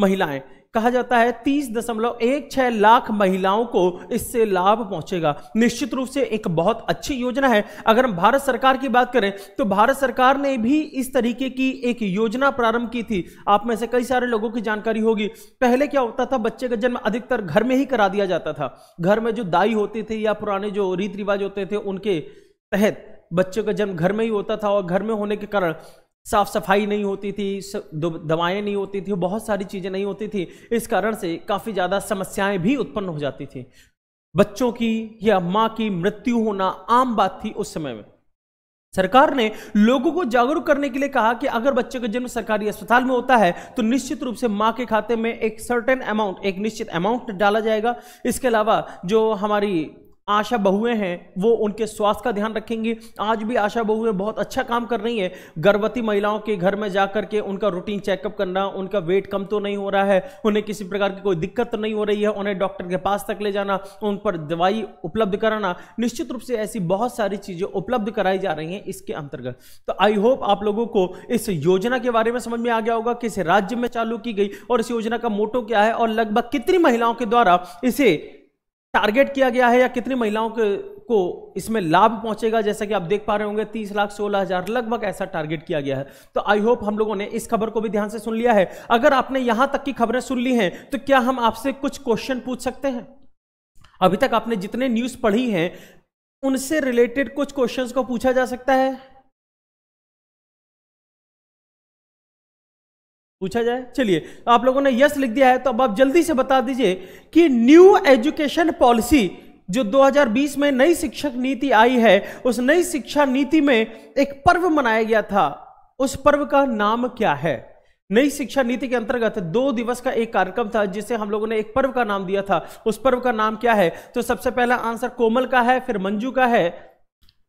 महिलाएं कहा जाता है तीस दशमलव एक छह लाख महिलाओं को इससे लाभ पहुंचेगा निश्चित रूप से एक बहुत अच्छी योजना है अगर हम भारत सरकार की बात करें तो भारत सरकार ने भी इस तरीके की एक योजना प्रारंभ की थी आप में से कई सारे लोगों की जानकारी होगी पहले क्या होता था बच्चे का जन्म अधिकतर घर में ही करा दिया जाता था घर में जो दाई होती थी या पुराने जो रीत रिवाज होते थे उनके तहत बच्चे का जन्म घर में ही होता था और घर में होने के कारण साफ सफाई नहीं होती थी दवाएं नहीं होती थी बहुत सारी चीज़ें नहीं होती थी इस कारण से काफ़ी ज़्यादा समस्याएं भी उत्पन्न हो जाती थी बच्चों की या माँ की मृत्यु होना आम बात थी उस समय में सरकार ने लोगों को जागरूक करने के लिए कहा कि अगर बच्चे का जन्म सरकारी अस्पताल में होता है तो निश्चित रूप से माँ के खाते में एक सर्टेन अमाउंट एक निश्चित अमाउंट डाला जाएगा इसके अलावा जो हमारी आशा बहुएं हैं वो उनके स्वास्थ्य का ध्यान रखेंगी आज भी आशा बहुएं बहुत अच्छा काम कर रही हैं गर्भवती महिलाओं के घर में जाकर के उनका रूटीन चेकअप करना उनका वेट कम तो नहीं हो रहा है उन्हें किसी प्रकार की कोई दिक्कत तो नहीं हो रही है उन्हें डॉक्टर के पास तक ले जाना उन पर दवाई उपलब्ध कराना निश्चित रूप से ऐसी बहुत सारी चीज़ें उपलब्ध कराई जा रही हैं इसके अंतर्गत तो आई होप आप लोगों को इस योजना के बारे में समझ में आ गया होगा किस राज्य में चालू की गई और इस योजना का मोटो क्या है और लगभग कितनी महिलाओं के द्वारा इसे टारगेट किया गया है या कितनी महिलाओं के को इसमें लाभ पहुंचेगा जैसा कि आप देख पा रहे होंगे तीस लाख सोलह हजार लगभग ऐसा टारगेट किया गया है तो आई होप हम लोगों ने इस खबर को भी ध्यान से सुन लिया है अगर आपने यहां तक की खबरें सुन ली हैं तो क्या हम आपसे कुछ क्वेश्चन पूछ सकते हैं अभी तक आपने जितने न्यूज पढ़ी हैं उनसे रिलेटेड कुछ क्वेश्चंस को पूछा जा सकता है पूछा जाए चलिए आप लोगों ने यस लिख दिया है तो अब आप जल्दी से बता दीजिए कि न्यू एजुकेशन पॉलिसी जो 2020 में नई शिक्षक नीति आई है उस नई शिक्षा नीति में एक पर्व मनाया गया था उस पर्व का नाम क्या है नई शिक्षा नीति के अंतर्गत दो दिवस का एक कार्यक्रम था जिसे हम लोगों ने एक पर्व का नाम दिया था उस पर्व का नाम क्या है तो सबसे पहला आंसर कोमल का है फिर मंजू का है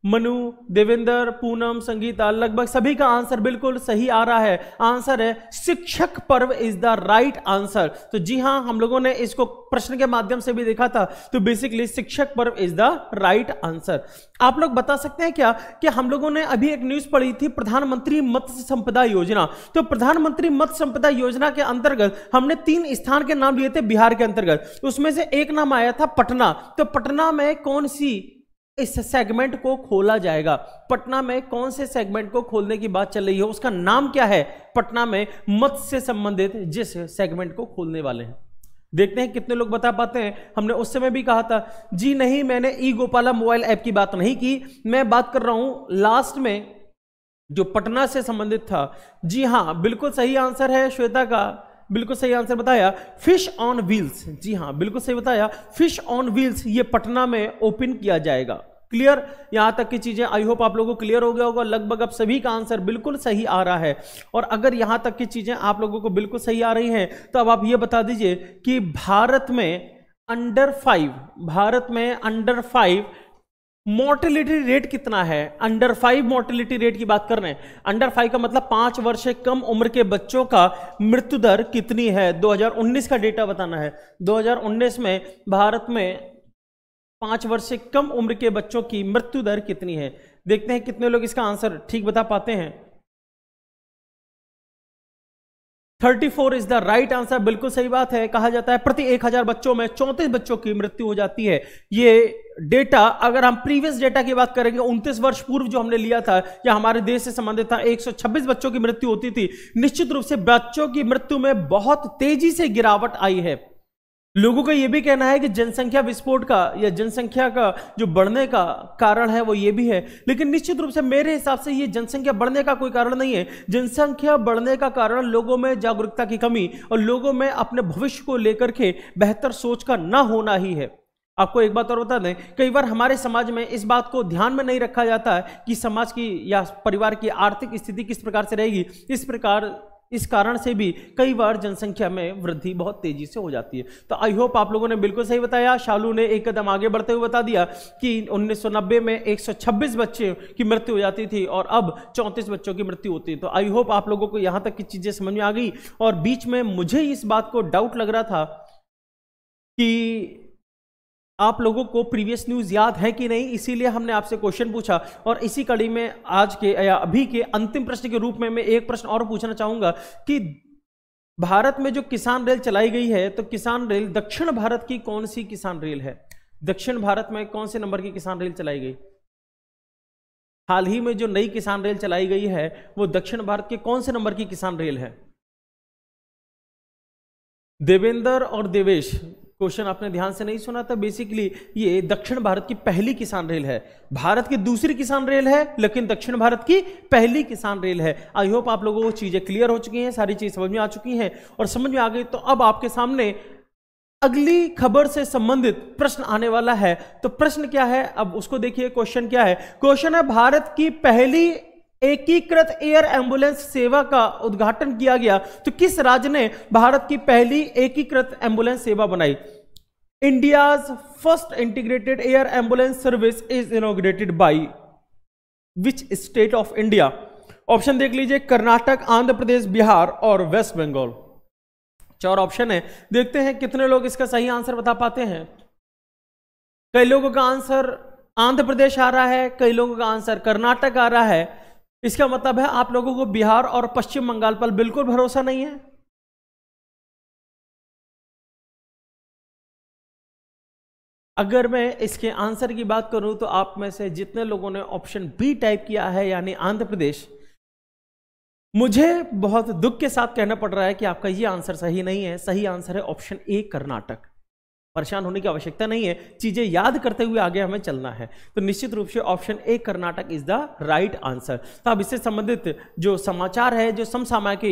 मनु देवेंद्र पूनम संगीता लगभग सभी का आंसर बिल्कुल सही आ रहा है आंसर है शिक्षक Parv is the right answer तो जी हाँ हम लोगों ने इसको प्रश्न के माध्यम से भी देखा था तो बेसिकली शिक्षक Parv is the right answer आप लोग बता सकते हैं क्या कि हम लोगों ने अभी एक न्यूज पढ़ी थी प्रधानमंत्री मत्स्य संपदा योजना तो प्रधानमंत्री मत्स्य संपदा योजना के अंतर्गत हमने तीन स्थान के नाम लिए थे बिहार के अंतर्गत उसमें से एक नाम आया था पटना तो पटना में कौन सी इस सेगमेंट को खोला जाएगा पटना में कौन से सेगमेंट को खोलने की बात चल रही है उसका नाम क्या है पटना में मत्स्य से संबंधित जिस सेगमेंट को खोलने वाले हैं देखते हैं कितने लोग बता पाते हैं हमने उस समय भी कहा था जी नहीं मैंने ई गोपाला मोबाइल ऐप की बात नहीं की मैं बात कर रहा हूं लास्ट में जो पटना से संबंधित था जी हां बिल्कुल सही आंसर है श्वेता का बिल्कुल सही आंसर बताया फिश ऑन व्हील्स जी हाँ बिल्कुल सही बताया फिश ऑन व्हील्स ये पटना में ओपन किया जाएगा क्लियर यहां तक की चीजें आई होप आप लोगों को क्लियर हो गया होगा लगभग अब सभी का आंसर बिल्कुल सही आ रहा है और अगर यहां तक की चीजें आप लोगों को बिल्कुल सही आ रही हैं तो अब आप ये बता दीजिए कि भारत में अंडर फाइव भारत में अंडर फाइव मोर्टिलिटी रेट कितना है अंडर फाइव मोर्टिलिटी रेट की बात कर रहे हैं अंडर फाइव का मतलब पांच वर्ष से कम उम्र के बच्चों का मृत्यु दर कितनी है 2019 का डेटा बताना है 2019 में भारत में पांच वर्ष से कम उम्र के बच्चों की मृत्यु दर कितनी है देखते हैं कितने लोग इसका आंसर ठीक बता पाते हैं thirty four is the right answer बिल्कुल सही बात है कहा जाता है प्रति एक हजार बच्चों में चौंतीस बच्चों की मृत्यु हो जाती है ये डेटा अगर हम प्रीवियस डेटा की बात करेंगे उनतीस वर्ष पूर्व जो हमने लिया था या हमारे देश से संबंधित था 126 बच्चों की मृत्यु होती थी निश्चित रूप से बच्चों की मृत्यु में बहुत तेजी से गिरावट आई है लोगों का यह भी कहना है कि जनसंख्या विस्फोट का या जनसंख्या का जो बढ़ने का कारण है वो ये भी है लेकिन निश्चित रूप से मेरे हिसाब से ये जनसंख्या बढ़ने का कोई कारण नहीं है जनसंख्या बढ़ने का कारण लोगों में जागरूकता की कमी और लोगों में अपने भविष्य को लेकर के बेहतर सोच का ना होना ही है आपको एक बात और बता दें कई बार हमारे समाज में इस बात को ध्यान में नहीं रखा जाता है कि समाज की या परिवार की आर्थिक स्थिति किस प्रकार से रहेगी इस प्रकार इस कारण से भी कई बार जनसंख्या में वृद्धि बहुत तेजी से हो जाती है तो आई होप आप लोगों ने बिल्कुल सही बताया शालू ने एक कदम आगे बढ़ते हुए बता दिया कि 1990 में 126 बच्चे की मृत्यु हो जाती थी और अब 34 बच्चों की मृत्यु होती है तो आई होप आप लोगों को यहां तक की चीजें समझ में आ गई और बीच में मुझे इस बात को डाउट लग रहा था कि आप लोगों को प्रीवियस न्यूज याद है कि नहीं इसीलिए हमने आपसे क्वेश्चन पूछा और इसी कड़ी में आज के या अभी के अंतिम प्रश्न के रूप में मैं एक प्रश्न और पूछना चाहूंगा कि भारत में जो किसान रेल चलाई गई है तो किसान रेल दक्षिण भारत की कौन सी किसान रेल है दक्षिण भारत में कौन से नंबर की किसान रेल चलाई गई हाल ही में जो नई किसान रेल चलाई गई है वो दक्षिण भारत के कौन से नंबर की किसान रेल है देवेंद्र और देवेश क्वेश्चन आपने ध्यान से नहीं सुना था तो बेसिकली ये दक्षिण भारत की पहली किसान रेल है भारत की दूसरी किसान रेल है लेकिन दक्षिण भारत की पहली किसान रेल है आई होप आप लोगों को चीजें क्लियर हो चुकी हैं सारी चीज समझ में आ चुकी हैं और समझ में आ गई तो अब आपके सामने अगली खबर से संबंधित प्रश्न आने वाला है तो प्रश्न क्या है अब उसको देखिए क्वेश्चन क्या है क्वेश्चन है भारत की पहली एकीकृत एयर एम्बुलेंस सेवा का उद्घाटन किया गया तो किस राज्य ने भारत की पहली एकीकृत एम्बुलेंस सेवा बनाई India first integrated air ambulance service is inaugurated by which state of India option देख लीजिए कर्नाटक आंध्र प्रदेश बिहार और वेस्ट बंगाल चार ऑप्शन है देखते हैं कितने लोग इसका सही आंसर बता पाते हैं कई लोगों का आंसर आंध्र प्रदेश आ रहा है कई लोगों का आंसर कर्नाटक आ रहा है इसका मतलब है आप लोगों को बिहार और पश्चिम बंगाल पर बिल्कुल भरोसा नहीं है अगर मैं इसके आंसर की बात करूं तो आप में से जितने लोगों ने ऑप्शन बी टाइप किया है यानी आंध्र प्रदेश मुझे बहुत दुख के साथ कहना पड़ रहा है कि आपका ये आंसर सही नहीं है सही आंसर है ऑप्शन ए कर्नाटक परेशान होने की आवश्यकता नहीं है चीजें याद करते हुए आगे हमें चलना है तो निश्चित रूप से option A Karnataka is the right answer तो अब इससे संबंधित जो समाचार है जो समसामयिक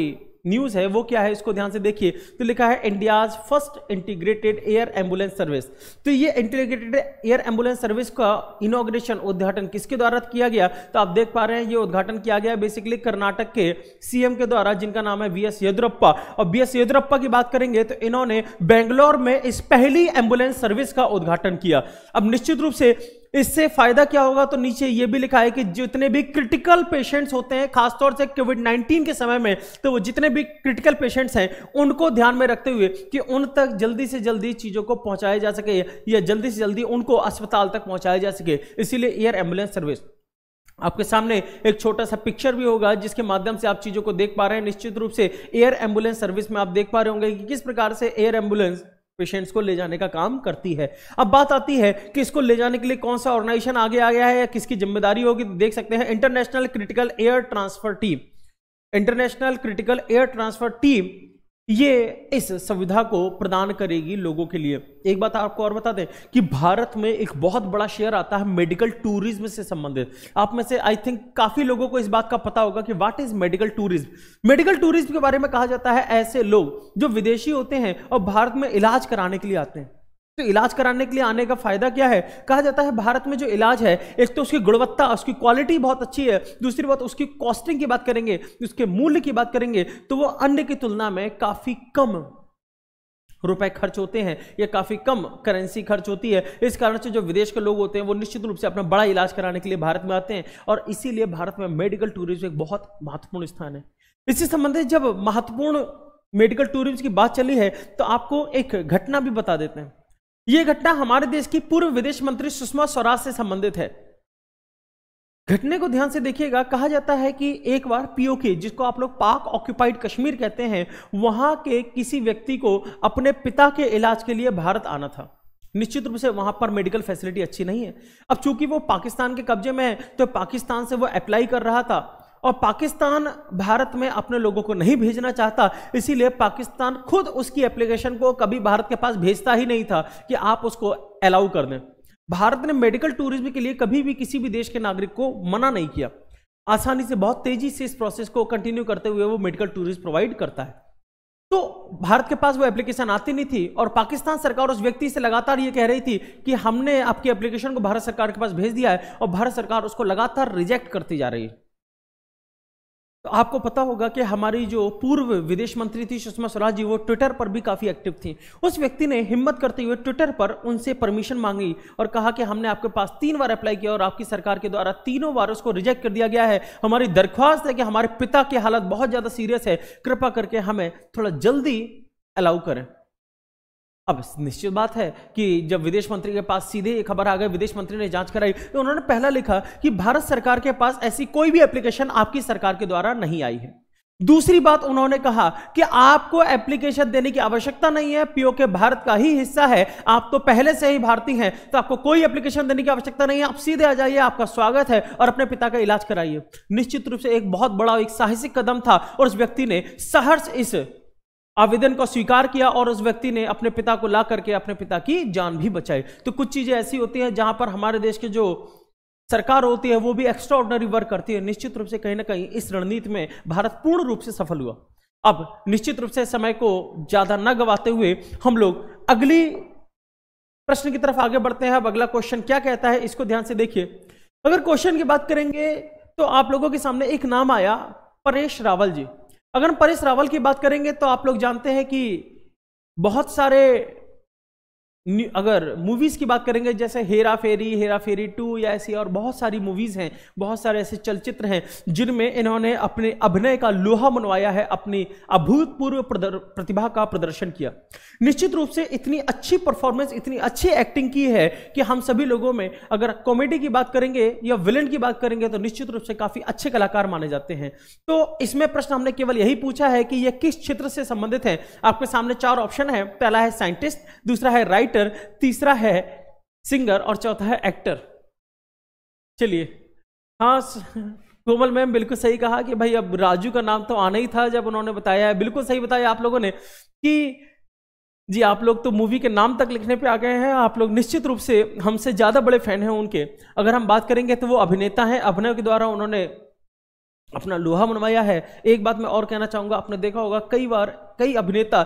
न्यूज़ है वो क्या है इसको ध्यान से देखिए तो लिखा है India's first integrated air ambulance service तो ये इंटीग्रेटेड एयर एम्बुलेंस सर्विस का इनोग्रेशन उद्घाटन किसके द्वारा किया गया तो आप देख पा रहे हैं ये उद्घाटन किया गया बेसिकली कर्नाटक के सीएम के द्वारा जिनका नाम है वी एस येदुरप्पा और बी एस येदुरप्पा की बात करेंगे तो इन्होंने बेंगलोर में इस पहली एम्बुलेंस सर्विस का उद्घाटन किया अब निश्चित रूप से इससे फायदा क्या होगा तो नीचे ये भी लिखा है कि जितने भी क्रिटिकल पेशेंट्स होते हैं खासतौर से कोविड 19 के समय में तो वो जितने भी क्रिटिकल पेशेंट्स हैं उनको ध्यान में रखते हुए कि उन तक जल्दी से जल्दी चीज़ों को पहुंचाया जा सके या जल्दी से जल्दी उनको अस्पताल तक पहुंचाया जा सके इसीलिए एयर एम्बुलेंस सर्विस आपके सामने एक छोटा सा पिक्चर भी होगा जिसके माध्यम से आप चीज़ों को देख पा रहे हैं निश्चित रूप से एयर एम्बुलेंस सर्विस में आप देख पा रहे होंगे कि किस प्रकार से एयर एम्बुलेंस पेशेंट्स को ले जाने का काम करती है अब बात आती है कि इसको ले जाने के लिए कौन सा ऑर्गेनाइजेशन आगे आ गया है या किसकी जिम्मेदारी होगी तो देख सकते हैं international critical air transfer team international critical air transfer team ये इस सुविधा को प्रदान करेगी लोगों के लिए एक बात आपको और बता दें कि भारत में एक बहुत बड़ा शेयर आता है मेडिकल टूरिज्म से संबंधित आप में से आई थिंक काफी लोगों को इस बात का पता होगा कि what is medical tourism medical tourism के बारे में कहा जाता है ऐसे लोग जो विदेशी होते हैं और भारत में इलाज कराने के लिए आते हैं तो इलाज कराने के लिए आने का फायदा क्या है कहा जाता है भारत में जो इलाज है एक तो उसकी गुणवत्ता उसकी क्वालिटी बहुत अच्छी है दूसरी बात उसकी कॉस्टिंग की बात करेंगे उसके मूल्य की बात करेंगे तो वो अन्य की तुलना में काफी कम रुपए खर्च होते हैं या काफ़ी कम करेंसी खर्च होती है इस कारण से जो विदेश के लोग होते हैं वो निश्चित रूप से अपना बड़ा इलाज कराने के लिए भारत में आते हैं और इसीलिए भारत में मेडिकल टूरिज्म एक बहुत महत्वपूर्ण स्थान है इससे संबंधित जब महत्वपूर्ण मेडिकल टूरिज्म की बात चली है तो आपको एक घटना भी बता देते हैं यह घटना हमारे देश की पूर्व विदेश मंत्री सुषमा स्वराज से संबंधित है घटने को ध्यान से देखिएगा कहा जाता है कि एक बार पीओके जिसको आप लोग पाक ऑक्यूपाइड कश्मीर कहते हैं वहां के किसी व्यक्ति को अपने पिता के इलाज के लिए भारत आना था निश्चित रूप से वहां पर मेडिकल फैसिलिटी अच्छी नहीं है अब चूंकि वो पाकिस्तान के कब्जे में है तो पाकिस्तान से वो अप्लाई कर रहा था और पाकिस्तान भारत में अपने लोगों को नहीं भेजना चाहता इसीलिए पाकिस्तान खुद उसकी एप्लीकेशन को कभी भारत के पास भेजता ही नहीं था कि आप उसको अलाउ कर दें भारत ने मेडिकल टूरिज्म के लिए कभी भी किसी भी देश के नागरिक को मना नहीं किया आसानी से बहुत तेजी से इस प्रोसेस को कंटिन्यू करते हुए वो मेडिकल टूरिज्म प्रोवाइड करता है तो भारत के पास वो एप्लीकेशन आती नहीं थी और पाकिस्तान सरकार उस व्यक्ति से लगातार ये कह रही थी कि हमने आपकी एप्लीकेशन को भारत सरकार के पास भेज दिया है और भारत सरकार उसको लगातार रिजेक्ट करती जा रही है तो आपको पता होगा कि हमारी जो पूर्व विदेश मंत्री थी सुषमा स्वराज जी वो ट्विटर पर भी काफ़ी एक्टिव थी उस व्यक्ति ने हिम्मत करते हुए ट्विटर पर उनसे परमिशन मांगी और कहा कि हमने आपके पास तीन बार अप्लाई किया और आपकी सरकार के द्वारा तीनों बार उसको रिजेक्ट कर दिया गया है हमारी दरख्वास्त है कि हमारे पिता की हालत बहुत ज़्यादा सीरियस है कृपा करके हमें थोड़ा जल्दी अलाउ करें अब निश्चित बात है कि जब विदेश मंत्री के पास सीधे ये खबर आ गई विदेश मंत्री ने जांच कराई तो उन्होंने पहला लिखा कि भारत सरकार के पास ऐसी कोई भी एप्लीकेशन आपकी सरकार के द्वारा नहीं आई है दूसरी बात उन्होंने कहा कि आपको एप्लीकेशन देने की आवश्यकता नहीं है पीओके भारत का ही हिस्सा है आप तो पहले से ही भारतीय हैं तो आपको कोई एप्लीकेशन देने की आवश्यकता नहीं है आप सीधे आ जाइए आपका स्वागत है और अपने पिता का इलाज कराइए निश्चित रूप से एक बहुत बड़ा एक साहसिक कदम था और उस व्यक्ति ने सहर्ष इस आवेदन को स्वीकार किया और उस व्यक्ति ने अपने पिता को ला करके अपने पिता की जान भी बचाई तो कुछ चीजें ऐसी होती हैं जहां पर हमारे देश के जो सरकार होती है वो भी एक्स्ट्रा ऑर्डनरी वर्क करती है निश्चित रूप से कहीं ना कहीं इस रणनीति में भारत पूर्ण रूप से सफल हुआ अब निश्चित रूप से समय को ज्यादा न गवाते हुए हम लोग अगली प्रश्न की तरफ आगे बढ़ते हैं अब अगला क्वेश्चन क्या कहता है इसको ध्यान से देखिए अगर क्वेश्चन की बात करेंगे तो आप लोगों के सामने एक नाम आया परेश रावल जी अगर हम परेश रावल की बात करेंगे तो आप लोग जानते हैं कि बहुत सारे अगर मूवीज़ की बात करेंगे जैसे हेरा फेरी हेरा फेरी टू या ऐसी और बहुत सारी मूवीज़ हैं बहुत सारे ऐसे चलचित्र हैं जिनमें इन्होंने अपने अभिनय का लोहा मनवाया है अपनी अभूतपूर्व प्रतिभा का प्रदर्शन किया निश्चित रूप से इतनी अच्छी परफॉर्मेंस इतनी अच्छी एक्टिंग की है कि हम सभी लोगों में अगर कॉमेडी की बात करेंगे या विलन की बात करेंगे तो निश्चित रूप से काफ़ी अच्छे कलाकार माने जाते हैं तो इसमें प्रश्न हमने केवल यही पूछा है कि यह किस क्षेत्र से संबंधित है आपके सामने चार ऑप्शन है पहला है साइंटिस्ट दूसरा है राइट राइटर तीसरा है सिंगर और चौथा है एक्टर चलिए हाँ कोमल मैम बिल्कुल सही कहा कि भाई अब राजू का नाम तो आना ही था जब उन्होंने बताया है बिल्कुल सही बताया आप लोगों ने कि जी आप लोग तो मूवी के नाम तक लिखने पे आ गए हैं आप लोग निश्चित रूप से हमसे ज़्यादा बड़े फैन हैं उनके अगर हम बात करेंगे तो वो अभिनेता हैं अभिनय के द्वारा उन्होंने अपना लोहा मनवाया है एक बात मैं और कहना चाहूँगा आपने देखा होगा कई बार कई अभिनेता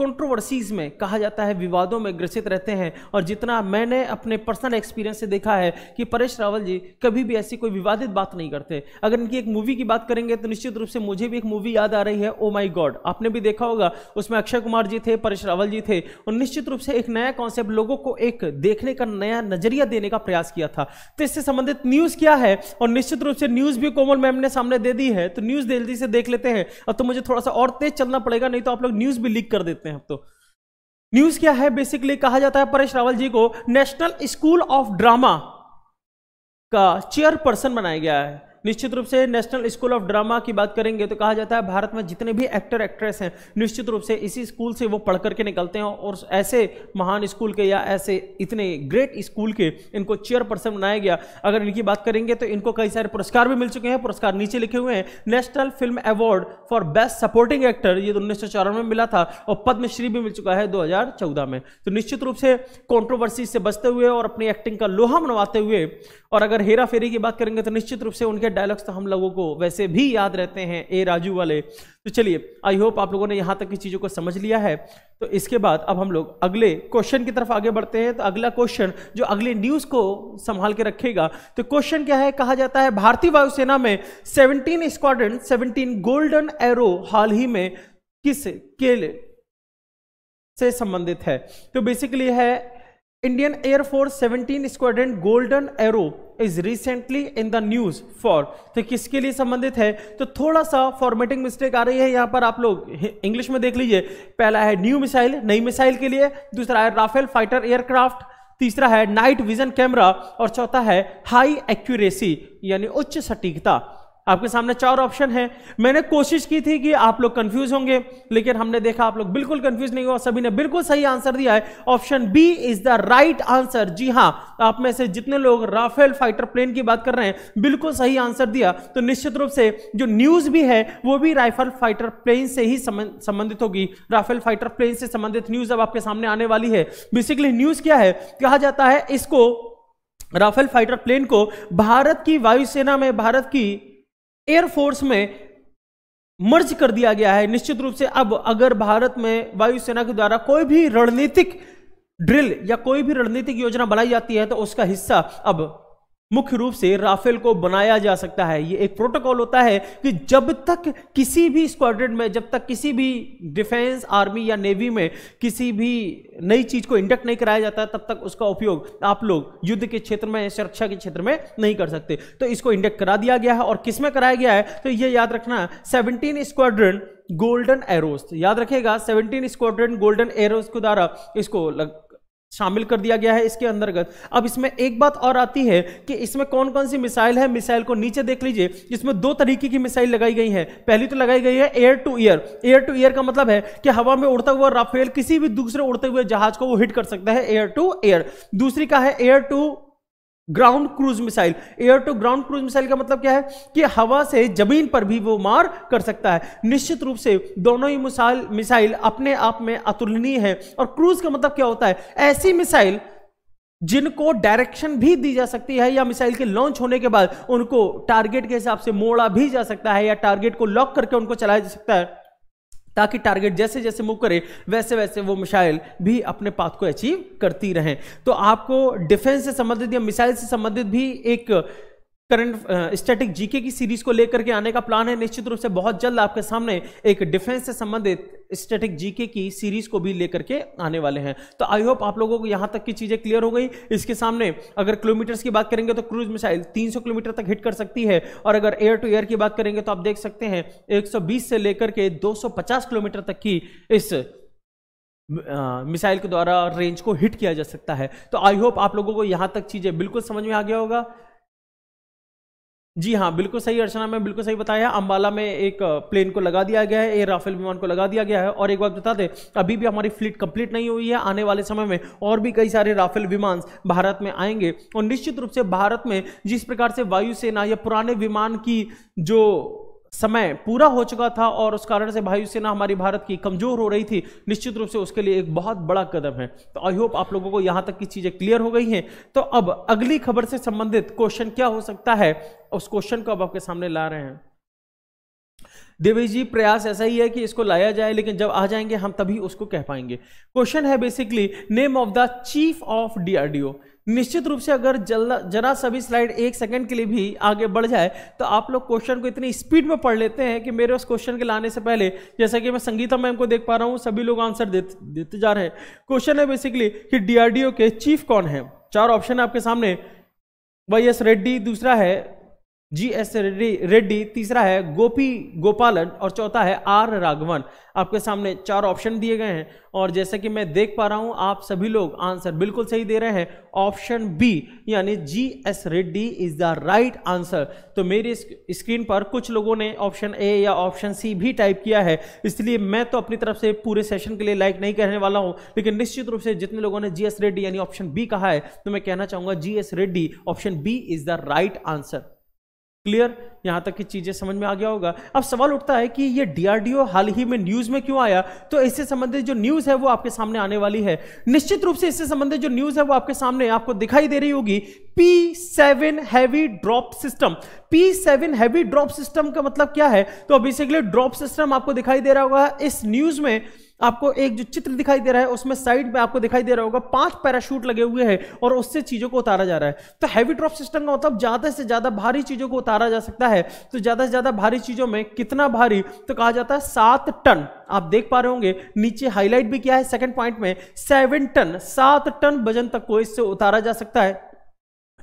कंट्रोवर्सीज़ में कहा जाता है विवादों में ग्रसित रहते हैं और जितना मैंने अपने पर्सनल एक्सपीरियंस से देखा है कि परेश रावल जी कभी भी ऐसी कोई विवादित बात नहीं करते अगर इनकी एक मूवी की बात करेंगे तो निश्चित रूप से मुझे भी एक मूवी याद आ रही है ओ माई गॉड आपने भी देखा होगा उसमें अक्षय कुमार जी थे परेश रावल जी थे और निश्चित रूप से एक नया कॉन्सेप्ट लोगों को एक देखने का नया नजरिया देने का प्रयास किया था तो इससे संबंधित न्यूज़ क्या है और निश्चित रूप से न्यूज़ भी कोमल मैम ने सामने दे दी है तो न्यूज़ जल्दी से देख लेते हैं अब तो मुझे थोड़ा सा और तेज चलना पड़ेगा नहीं तो आप लोग न्यूज़ भी लीक कर देते हैं हैं तो न्यूज क्या है बेसिकली कहा जाता है परेश रावल जी को नेशनल स्कूल ऑफ ड्रामा का चेयरपर्सन बनाया गया है निश्चित रूप से नेशनल स्कूल ऑफ ड्रामा की बात करेंगे तो कहा जाता है भारत में जितने भी एक्टर एक्ट्रेस हैं निश्चित रूप से इसी स्कूल से वो पढ़ करके निकलते हैं और ऐसे महान स्कूल के या ऐसे इतने ग्रेट स्कूल के इनको चेयरपर्सन बनाया गया अगर इनकी बात करेंगे तो इनको कई सारे पुरस्कार भी मिल चुके हैं पुरस्कार नीचे लिखे हुए हैं national film award for best supporting actor ये तो उन्नीस में मिला था और पद्मश्री भी मिल चुका है दो में तो निश्चित रूप से कॉन्ट्रोवर्सी से बचते हुए और अपनी एक्टिंग का लोहा मनवाते हुए और अगर हेरा फेरी की बात करेंगे तो निश्चित रूप से उनके डायलॉग्स तो हम लोगों को वैसे भी याद रहते हैं ए राजू वाले तो चलिए आई होप आप लोगों ने यहाँ तक की चीज़ों को समझ लिया है तो इसके बाद अब हम लोग अगले क्वेश्चन की तरफ आगे बढ़ते हैं तो अगला क्वेश्चन जो अगले न्यूज़ को संभाल के रखेगा तो क्वेश्चन क्या है कहा जाता है भारतीय वायुसेना में seventeen squadron seventeen golden arrow हाल ही में किस के से संबंधित है तो बेसिकली है Indian air force seventeen squadron golden arrow is recently in the news for तो किसके लिए संबंधित है तो थोड़ा सा फॉर्मेटिंग मिस्टेक आ रही है यहां पर आप लोग इंग्लिश में देख लीजिए पहला है न्यू मिसाइल नई मिसाइल के लिए दूसरा है राफेल फाइटर एयरक्राफ्ट तीसरा है नाइट विजन कैमरा और चौथा है हाई एक्यूरेसी यानी उच्च सटीकता आपके सामने चार ऑप्शन है मैंने कोशिश की थी कि आप लोग कंफ्यूज होंगे लेकिन हमने देखा आप लोग बिल्कुल कंफ्यूज नहीं हुआ सभी ने बिल्कुल सही आंसर दिया है option B is the right answer जी हाँ आप में से जितने लोग राफेल फाइटर प्लेन की बात कर रहे हैं बिल्कुल सही आंसर दिया तो निश्चित रूप से जो न्यूज भी है वो भी राइफल फाइटर प्लेन से ही संबंधित होगी राफेल फाइटर प्लेन से संबंधित न्यूज अब आपके सामने आने वाली है बेसिकली न्यूज क्या है कहा जाता है इसको राफेल फाइटर प्लेन को भारत की वायुसेना में भारत की एयरफोर्स में मर्ज कर दिया गया है निश्चित रूप से अब अगर भारत में वायुसेना के द्वारा कोई भी रणनीतिक ड्रिल या कोई भी रणनीतिक योजना बनाई जाती है तो उसका हिस्सा अब मुख्य रूप से राफेल को बनाया जा सकता है ये एक प्रोटोकॉल होता है कि जब तक किसी भी स्क्वाड्रन में जब तक किसी भी डिफेंस आर्मी या नेवी में किसी भी नई चीज को इंडक्ट नहीं कराया जाता तब तक उसका उपयोग आप लोग युद्ध के क्षेत्र में सुरक्षा के क्षेत्र में नहीं कर सकते तो इसको इंडक्ट करा दिया गया है और किसमें कराया गया है तो ये याद रखना सेवनटीन स्क्वाड्रन गोल्डन एरोस याद रखेगा सेवनटीन स्क्वाड्रन गोल्डन एरोस के द्वारा इसको लग, शामिल कर दिया गया है इसके अंतर्गत अब इसमें एक बात और आती है कि इसमें कौन कौन सी मिसाइल है मिसाइल को नीचे देख लीजिए इसमें दो तरीके की मिसाइल लगाई गई है पहली तो लगाई गई है air to air air to air का मतलब है कि हवा में उड़ता हुआ राफेल किसी भी दूसरे उड़ते हुए जहाज को वो हिट कर सकता है एयर टू एयर दूसरी का है air to ground cruise missile air to ground cruise missile का मतलब क्या है कि हवा से जमीन पर भी वो मार कर सकता है निश्चित रूप से दोनों ही मिसाइल मिसाइल अपने आप में अतुलनीय है और क्रूज का मतलब क्या होता है ऐसी मिसाइल जिनको डायरेक्शन भी दी जा सकती है या मिसाइल के लॉन्च होने के बाद उनको टारगेट के हिसाब से मोड़ा भी जा सकता है या टारगेट को लॉक करके उनको चलाया जा सकता है ताकि टारगेट जैसे जैसे मूव करे वैसे वैसे वो मिसाइल भी अपने पाथ को अचीव करती रहें तो आपको डिफेंस से संबंधित या मिसाइल से संबंधित भी एक करंट स्टैटिक जीके की सीरीज को लेकर के आने का प्लान है निश्चित रूप से बहुत जल्द आपके सामने एक डिफेंस से संबंधित स्टैटिक जीके की सीरीज को भी लेकर के आने वाले हैं तो आई होप आप लोगों को यहां तक की चीजें क्लियर हो गई इसके सामने अगर किलोमीटर्स की बात करेंगे तो क्रूज मिसाइल 300 किलोमीटर तक हिट कर सकती है और अगर एयर टू एयर की बात करेंगे तो आप देख सकते हैं एक से लेकर के दो किलोमीटर तक की इस मिसाइल के द्वारा रेंज को हिट किया जा सकता है तो आई होप आप लोगों को यहां तक चीजें बिल्कुल समझ में आ गया होगा जी हाँ बिल्कुल सही अर्चना मैं बिल्कुल सही बताया अंबाला में एक प्लेन को लगा दिया गया है एयर राफेल विमान को लगा दिया गया है और एक बात बता दें अभी भी हमारी फ्लीट कंप्लीट नहीं हुई है आने वाले समय में और भी कई सारे राफेल विमान भारत में आएंगे और निश्चित रूप से भारत में जिस प्रकार से वायुसेना या पुराने विमान की जो समय पूरा हो चुका था और उस कारण से वायुसेना हमारी भारत की कमजोर हो रही थी निश्चित रूप से उसके लिए एक बहुत बड़ा कदम है तो आई होप आप लोगों को यहां तक की चीजें क्लियर हो गई हैं तो अब अगली खबर से संबंधित क्वेश्चन क्या हो सकता है उस क्वेश्चन को अब आपके सामने ला रहे हैं देवी जी प्रयास ऐसा ही है कि इसको लाया जाए लेकिन जब आ जाएंगे हम तभी उसको कह पाएंगे क्वेश्चन है basically name of the chief of DRDO निश्चित रूप से अगर जरा सभी स्लाइड एक सेकंड के लिए भी आगे बढ़ जाए तो आप लोग क्वेश्चन को इतनी स्पीड में पढ़ लेते हैं कि मेरे उस क्वेश्चन के लाने से पहले जैसा कि मैं संगीता मैम को देख पा रहा हूँ सभी लोग आंसर देते देते जा रहे हैं क्वेश्चन है बेसिकली कि डीआरडीओ के चीफ कौन है चार ऑप्शन है आपके सामने वाई एस रेड्डी दूसरा है जी एस रेड्डी रेड्डी तीसरा है गोपी गोपालन और चौथा है आर राघवन आपके सामने चार ऑप्शन दिए गए हैं और जैसे कि मैं देख पा रहा हूं आप सभी लोग आंसर बिल्कुल सही दे रहे हैं ऑप्शन बी यानी G S Reddy is the right answer तो मेरी स्क्रीन पर कुछ लोगों ने ऑप्शन ए या ऑप्शन सी भी टाइप किया है इसलिए मैं तो अपनी तरफ से पूरे सेशन के लिए लाइक नहीं करने वाला हूं लेकिन निश्चित रूप से जितने लोगों ने जी एस रेड्डी यानी ऑप्शन बी कहा है तो मैं कहना चाहूंगा G S Reddy option B is the right answer clear यहां तक की चीज़ें समझ में आ गया होगा अब सवाल उठता है कि ये डीआरडीओ हाल ही में न्यूज़ में क्यों आया तो इससे संबंधित जो न्यूज़ है वो आपके सामने आने वाली है निश्चित रूप से इससे संबंधित जो न्यूज़ है वो आपके सामने आपको दिखाई दे रही होगी P seven heavy drop system P seven heavy drop system का मतलब क्या है तो बेसिकली ड्रॉप सिस्टम आपको दिखाई दे रहा होगा इस न्यूज़ में आपको एक जो चित्र दिखाई दे रहा है उसमें साइड में आपको दिखाई दे रहा होगा पांच पैराशूट लगे हुए हैं और उससे चीजों को उतारा जा रहा है तो हैवी ड्रॉप सिस्टम का मतलब ज्यादा से ज्यादा भारी चीजों को उतारा जा सकता है तो ज्यादा से ज्यादा भारी चीजों में कितना भारी तो कहा जाता है सात टन आप देख पा रहे होंगे नीचे हाईलाइट भी किया है सेकंड पॉइंट में सेवन टन सात टन वजन तक को इससे उतारा जा सकता है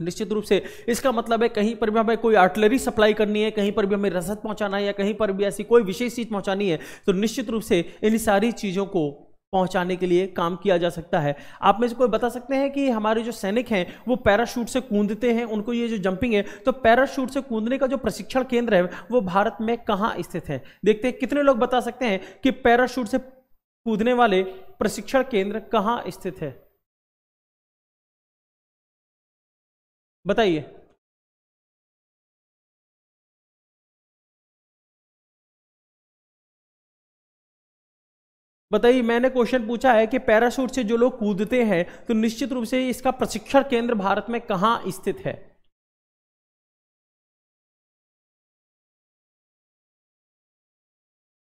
निश्चित रूप से इसका मतलब है कहीं पर भी हमें कोई आर्टिलरी सप्लाई करनी है कहीं पर भी हमें रसद पहुंचाना है या कहीं पर भी ऐसी कोई विशेष चीज़ पहुंचानी है तो निश्चित रूप से इन सारी चीज़ों को पहुंचाने के लिए काम किया जा सकता है आप में से कोई बता सकते हैं कि हमारे जो सैनिक हैं वो पैराशूट से कूदते हैं उनको ये जो जंपिंग है तो पैराशूट से कूदने का जो प्रशिक्षण केंद्र है वो भारत में कहाँ स्थित है देखते हैं कितने लोग बता सकते हैं कि पैराशूट से कूदने वाले प्रशिक्षण केंद्र कहाँ स्थित है बताइए बताइए मैंने क्वेश्चन पूछा है कि पैराशूट से जो लोग कूदते हैं तो निश्चित रूप से इसका प्रशिक्षण केंद्र भारत में कहां स्थित है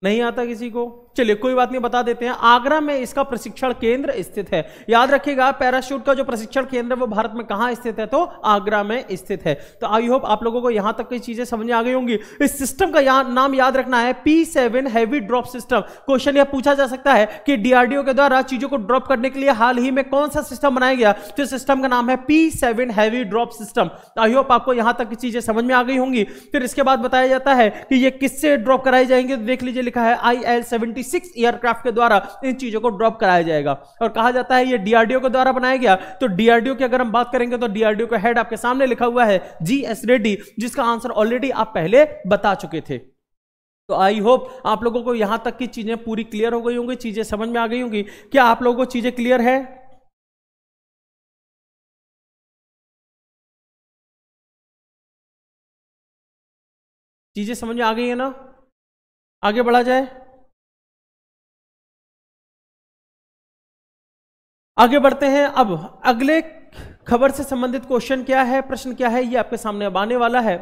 नहीं आता किसी को चलिए कोई बात नहीं बता देते हैं आगरा में इसका प्रशिक्षण केंद्र स्थित है याद रखिएगा पैराशूट का जो प्रशिक्षण केंद्र है वो भारत में कहां स्थित है तो आगरा में स्थित है तो आई होप आप लोगों को यहां तक की चीजें समझ आ गई होंगी इस सिस्टम का यहां नाम याद रखना है P seven heavy drop system question यह पूछा जा सकता है कि डीआरडीओ के द्वारा चीजों को ड्रॉप करने के लिए हाल ही में कौन सा सिस्टम बनाया गया तो सिस्टम का नाम है P seven heavy drop system I hope आपको यहां तक की चीजें समझ में आ गई होंगी फिर इसके बाद बताया जाता है कि ये किससे ड्रॉप कराई जाएंगे तो देख लीजिए लिखा है I L seventy six aircraft के द्वारा इन चीजों को ड्रॉप कराया जाएगा और कहा जाता है ये डीआरडीओ के द्वारा बनाया गया तो डीआरडीओ की अगर हम बात करेंगे तो डीआरडीओ का हेड आपके सामने लिखा हुआ है जी एस रेड्डी जिसका आंसर ऑलरेडी आप पहले बता चुके थे तो आई होप आप लोगों को यहां तक की चीजें पूरी क्लियर हो गई होंगी चीजें समझ में आ गई होंगी क्या आप लोगों को चीजें क्लियर है चीजें समझ में आ गई है ना आगे बढ़ा जाए आगे बढ़ते हैं अब अगले खबर से संबंधित क्वेश्चन क्या है प्रश्न क्या है ये आपके सामने अब आने वाला है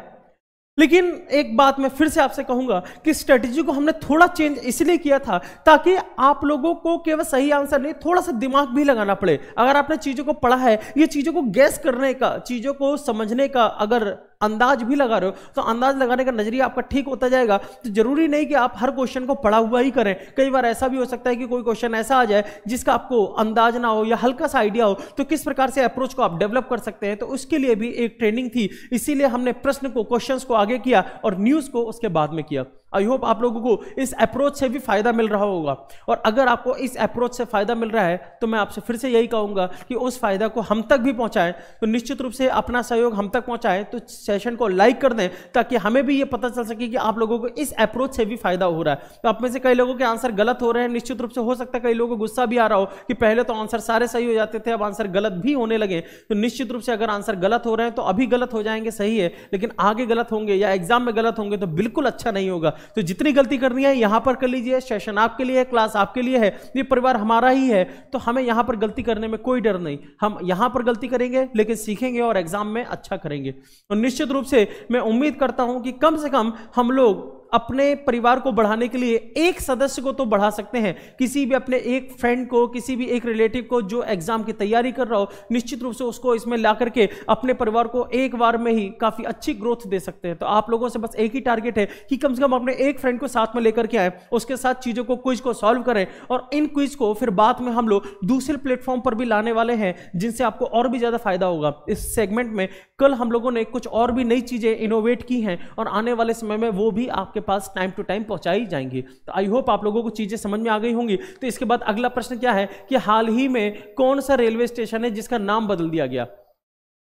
लेकिन एक बात मैं फिर से आपसे कहूंगा कि स्ट्रेटेजी को हमने थोड़ा चेंज इसलिए किया था ताकि आप लोगों को केवल सही आंसर नहीं थोड़ा सा दिमाग भी लगाना पड़े अगर आपने चीज़ों को पढ़ा है ये चीज़ों को गैस करने का चीज़ों को समझने का अगर अंदाज भी लगा रहे हो तो अंदाज लगाने का नजरिया आपका ठीक होता जाएगा तो जरूरी नहीं कि आप हर क्वेश्चन को पढ़ा हुआ ही करें कई बार ऐसा भी हो सकता है कि कोई क्वेश्चन ऐसा आ जाए जिसका आपको अंदाज ना हो या हल्का सा आइडिया हो तो किस प्रकार से अप्रोच को आप डेवलप कर सकते हैं तो उसके लिए भी एक ट्रेनिंग थी इसीलिए हमने प्रश्न को क्वेश्चन को आगे किया और न्यूज को उसके बाद में किया आई होप आप लोगों को इस अप्रोच से भी फ़ायदा मिल रहा होगा और अगर आपको इस अप्रोच से फ़ायदा मिल रहा है तो मैं आपसे फिर से यही कहूँगा कि उस फ़ायदा को हम तक भी पहुंचाएं तो निश्चित रूप से अपना सहयोग हम तक पहुँचाएं तो सेशन को लाइक कर दें ताकि हमें भी ये पता चल सके कि आप लोगों को इस अप्रोच से भी फ़ायदा हो रहा है तो आप में से कई लोगों के आंसर गलत हो रहे हैं निश्चित रूप से हो सकता है कई लोगों को गुस्सा भी आ रहा हो कि पहले तो आंसर सारे सही हो जाते थे अब आंसर गलत भी होने लगे तो निश्चित रूप से अगर आंसर गलत हो रहे हैं तो अभी गलत हो जाएंगे सही है लेकिन आगे गलत होंगे या एग्जाम में गलत होंगे तो बिल्कुल अच्छा नहीं होगा तो जितनी गलती करनी है यहां पर कर लीजिए सेशन आपके लिए है क्लास आपके लिए है ये परिवार हमारा ही है तो हमें यहां पर गलती करने में कोई डर नहीं हम यहां पर गलती करेंगे लेकिन सीखेंगे और एग्जाम में अच्छा करेंगे और तो निश्चित रूप से मैं उम्मीद करता हूं कि कम से कम हम लोग अपने परिवार को बढ़ाने के लिए एक सदस्य को तो बढ़ा सकते हैं किसी भी अपने एक फ्रेंड को किसी भी एक रिलेटिव को जो एग्जाम की तैयारी कर रहा हो निश्चित रूप से उसको इसमें ला करके अपने परिवार को एक बार में ही काफी अच्छी ग्रोथ दे सकते हैं तो आप लोगों से बस एक ही टारगेट है कि कम से कम अपने एक फ्रेंड को साथ में लेकर के आए उसके साथ चीजों को क्विज को सॉल्व करें और इन क्विज को फिर बाद में हम लोग दूसरे प्लेटफॉर्म पर भी लाने वाले हैं जिनसे आपको और भी ज्यादा फायदा होगा इस सेगमेंट में कल हम लोगों ने कुछ और भी नई चीजें इनोवेट की हैं और आने वाले समय में वो भी आपके आपके पास टाइम टू टाइम पहुंचाई जाएंगी तो आई होप आप लोगों को चीज़ें समझ में आ गई होंगी तो इसके बाद अगला प्रश्न क्या है कि हाल ही में कौन सा रेलवे स्टेशन है जिसका नाम बदल दिया गया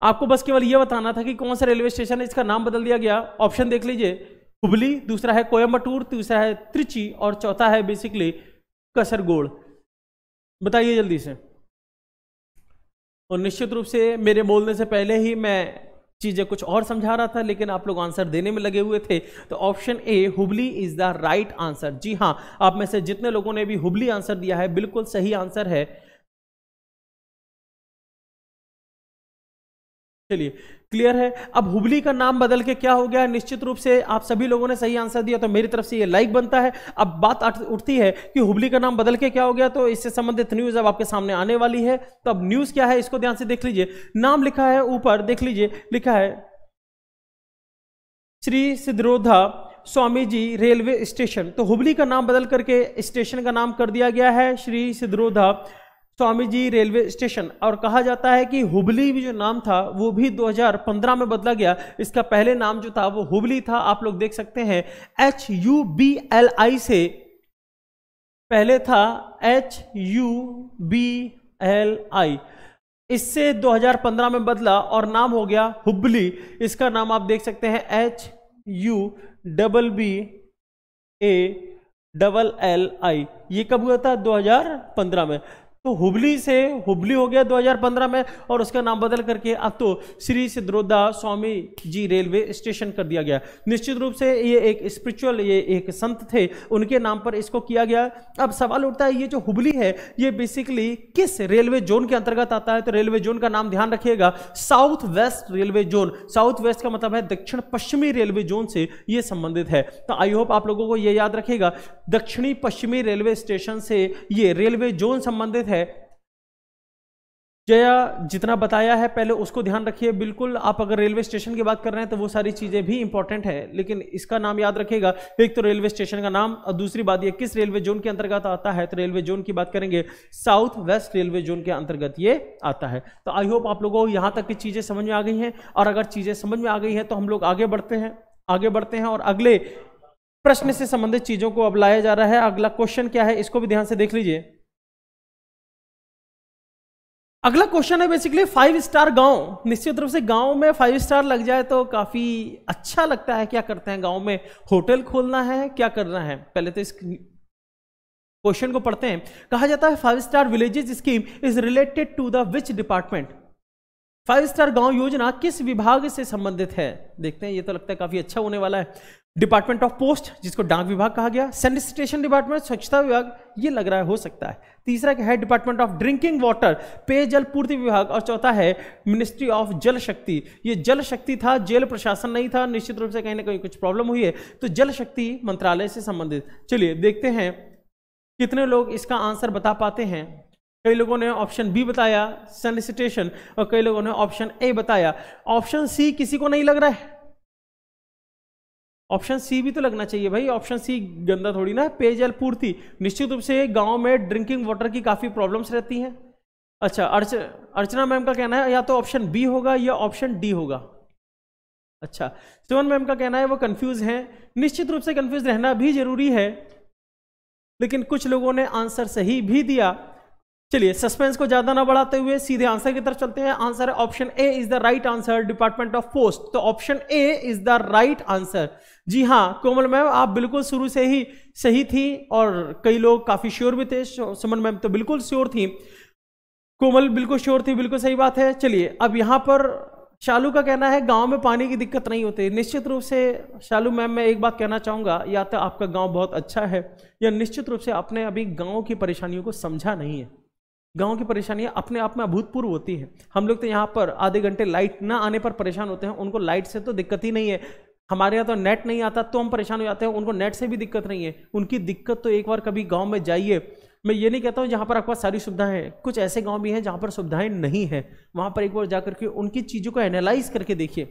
आपको बस केवल यह बताना था कि कौन सा रेलवे स्टेशन है इसका नाम बदल दिया गया ऑप्शन देख लीजिए हुबली दूसरा है कोयम्बटूर तीसरा है त्रिची और चौथा है बेसिकली कसरगोड़ बताइए जल्दी से और निश्चित रूप से मेरे बोलने से पहले ही मैं चीज़ें कुछ और समझा रहा था लेकिन आप लोग आंसर देने में लगे हुए थे तो option A Hubli is the right answer जी हाँ आप में से जितने लोगों ने भी हुबली आंसर दिया है बिल्कुल सही आंसर है चलिए क्लियर है अब हुबली का नाम बदल के क्या हो गया निश्चित रूप से आप सभी लोगों ने सही आंसर दिया तो मेरी तरफ से ये लाइक बनता है अब बात उठती है कि हुबली का नाम बदल के क्या हो गया तो इससे संबंधित न्यूज अब आपके सामने आने वाली है तो अब न्यूज क्या है इसको ध्यान से देख लीजिए नाम लिखा है ऊपर देख लीजिए लिखा है श्री सिद्धरोधा स्वामी जी रेलवे स्टेशन तो हुबली का नाम बदल करके स्टेशन का नाम कर दिया गया है श्री सिद्धरोधा स्वामी जी रेलवे स्टेशन और कहा जाता है कि हुबली भी जो नाम था वो भी 2015 में बदला गया इसका पहले नाम जो था वो हुबली था आप लोग देख सकते हैं H U B L I से पहले था H U B L I इससे 2015 में बदला और नाम हो गया हुबली इसका नाम आप देख सकते हैं H U double B A double L I ये कब हुआ था 2015 में तो हुबली से हुबली हो गया 2015 में और उसका नाम बदल करके अब तो श्री सिद्धरोदा स्वामी जी रेलवे स्टेशन कर दिया गया निश्चित रूप से ये एक स्पिरिचुअल ये एक संत थे उनके नाम पर इसको किया गया अब सवाल उठता है ये जो हुबली है ये बेसिकली किस रेलवे जोन के अंतर्गत आता है तो रेलवे जोन का नाम ध्यान रखिएगा south west railway zone south west का मतलब है दक्षिण पश्चिमी रेलवे जोन से ये संबंधित है तो आई होप आप लोगों को यह याद रखेगा दक्षिणी पश्चिमी रेलवे स्टेशन से ये रेलवे जोन संबंधित है जया जितना बताया है पहले उसको ध्यान रखिए बिल्कुल आप अगर रेलवे स्टेशन की बात कर रहे हैं तो वो सारी चीज़ें भी इंपॉर्टेंट है लेकिन इसका नाम याद रखिएगा एक तो रेलवे स्टेशन का नाम और दूसरी बात ये किस रेलवे जोन के अंतर्गत आता है तो रेलवे जोन की बात करेंगे साउथ वेस्ट रेलवे जोन के अंतर्गत ये आता है तो आई होप आप लोगों को यहाँ तक की चीज़ें समझ में आ गई हैं और अगर चीज़ें समझ में आ गई हैं तो हम लोग आगे बढ़ते हैं आगे बढ़ते हैं और अगले प्रश्न से संबंधित चीज़ों को अब लाया जा रहा है अगला क्वेश्चन क्या है इसको भी ध्यान से देख लीजिए अगला क्वेश्चन है बेसिकली फाइव स्टार गांव निश्चित रूप से गांव में फाइव स्टार लग जाए तो काफ़ी अच्छा लगता है क्या करते हैं गांव में होटल खोलना है क्या करना है पहले तो इस क्वेश्चन को पढ़ते हैं कहा जाता है five star villages scheme is related to the which department five star गांव योजना किस विभाग से संबंधित है देखते हैं ये तो लगता है काफ़ी अच्छा होने वाला है डिपार्टमेंट ऑफ पोस्ट जिसको डाक विभाग कहा गया सैनिटेशन डिपार्टमेंट स्वच्छता विभाग ये लग रहा है हो सकता है तीसरा है डिपार्टमेंट ऑफ ड्रिंकिंग वाटर पेयजल पूर्ति विभाग और चौथा है मिनिस्ट्री ऑफ जल शक्ति ये जल शक्ति था जेल प्रशासन नहीं था निश्चित रूप से कहीं ना कहीं कुछ प्रॉब्लम हुई है तो जल शक्ति मंत्रालय से संबंधित चलिए देखते हैं कितने लोग इसका आंसर बता पाते हैं कई लोगों ने ऑप्शन बी बताया सैनिसिटेशन और कई लोगों ने ऑप्शन ए बताया ऑप्शन सी किसी को नहीं लग रहा है ऑप्शन सी भी तो लगना चाहिए भाई ऑप्शन सी गंदा थोड़ी ना पेयजल पूर्ति निश्चित रूप से गांव में ड्रिंकिंग वाटर की काफ़ी प्रॉब्लम्स रहती हैं अच्छा अर्च अर्चना मैम का कहना है या तो ऑप्शन बी होगा या ऑप्शन डी होगा अच्छा सुमन मैम का कहना है वो कंफ्यूज हैं निश्चित रूप से कंफ्यूज रहना भी जरूरी है लेकिन कुछ लोगों ने आंसर सही भी दिया चलिए सस्पेंस को ज़्यादा ना बढ़ाते हुए सीधे आंसर की तरफ चलते हैं answer option A is the right answer department of post तो option A is the right answer जी हाँ कोमल मैम आप बिल्कुल शुरू से ही सही थी और कई लोग काफ़ी श्योर भी थे सुमन मैम तो बिल्कुल श्योर थी कोमल बिल्कुल श्योर थी बिल्कुल सही बात है चलिए अब यहाँ पर शालू का कहना है गांव में पानी की दिक्कत नहीं होती निश्चित रूप से शालू मैम मैं एक बात कहना चाहूँगा या तो आपका गांव बहुत अच्छा है या निश्चित रूप से आपने अभी गांव की परेशानियों को समझा नहीं है गांव की परेशानियां अपने आप में अभूतपूर्व होती हैं हम लोग तो यहाँ पर आधे घंटे लाइट ना आने पर परेशान होते हैं उनको लाइट से तो दिक्कत ही नहीं है हमारे यहाँ तो नेट नहीं आता तो हम परेशान हो जाते हैं उनको नेट से भी दिक्कत नहीं है उनकी दिक्कत तो एक बार कभी गाँव में जाइए मैं ये नहीं कहता हूँ जहाँ पर आपके पास सारी सुविधाएं हैं कुछ ऐसे गाँव भी हैं जहाँ पर सुविधाएं नहीं हैं वहाँ पर एक बार जा करके उनकी चीज़ों को एनालाइज करके देखिए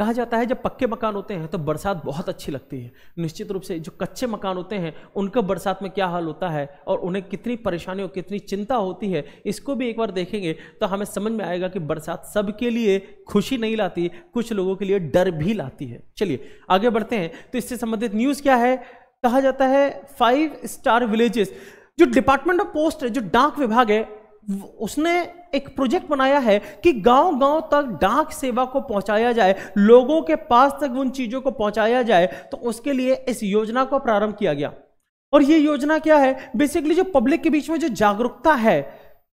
कहा जाता है जब पक्के मकान होते हैं तो बरसात बहुत अच्छी लगती है निश्चित रूप से जो कच्चे मकान होते हैं उनका बरसात में क्या हाल होता है और उन्हें कितनी परेशानी और कितनी चिंता होती है इसको भी एक बार देखेंगे तो हमें समझ में आएगा कि बरसात सबके लिए खुशी नहीं लाती कुछ लोगों के लिए डर भी लाती है चलिए आगे बढ़ते हैं तो इससे संबंधित न्यूज़ क्या है कहा जाता है फाइव स्टार विलेजेस जो डिपार्टमेंट ऑफ पोस्ट है जो डाक विभाग है उसने एक प्रोजेक्ट बनाया है कि गांव गांव तक डाक सेवा को पहुंचाया जाए लोगों के पास तक उन चीजों को पहुंचाया जाए तो उसके लिए इस योजना को प्रारंभ किया गया और ये योजना क्या है बेसिकली जो पब्लिक के बीच में जो जागरूकता है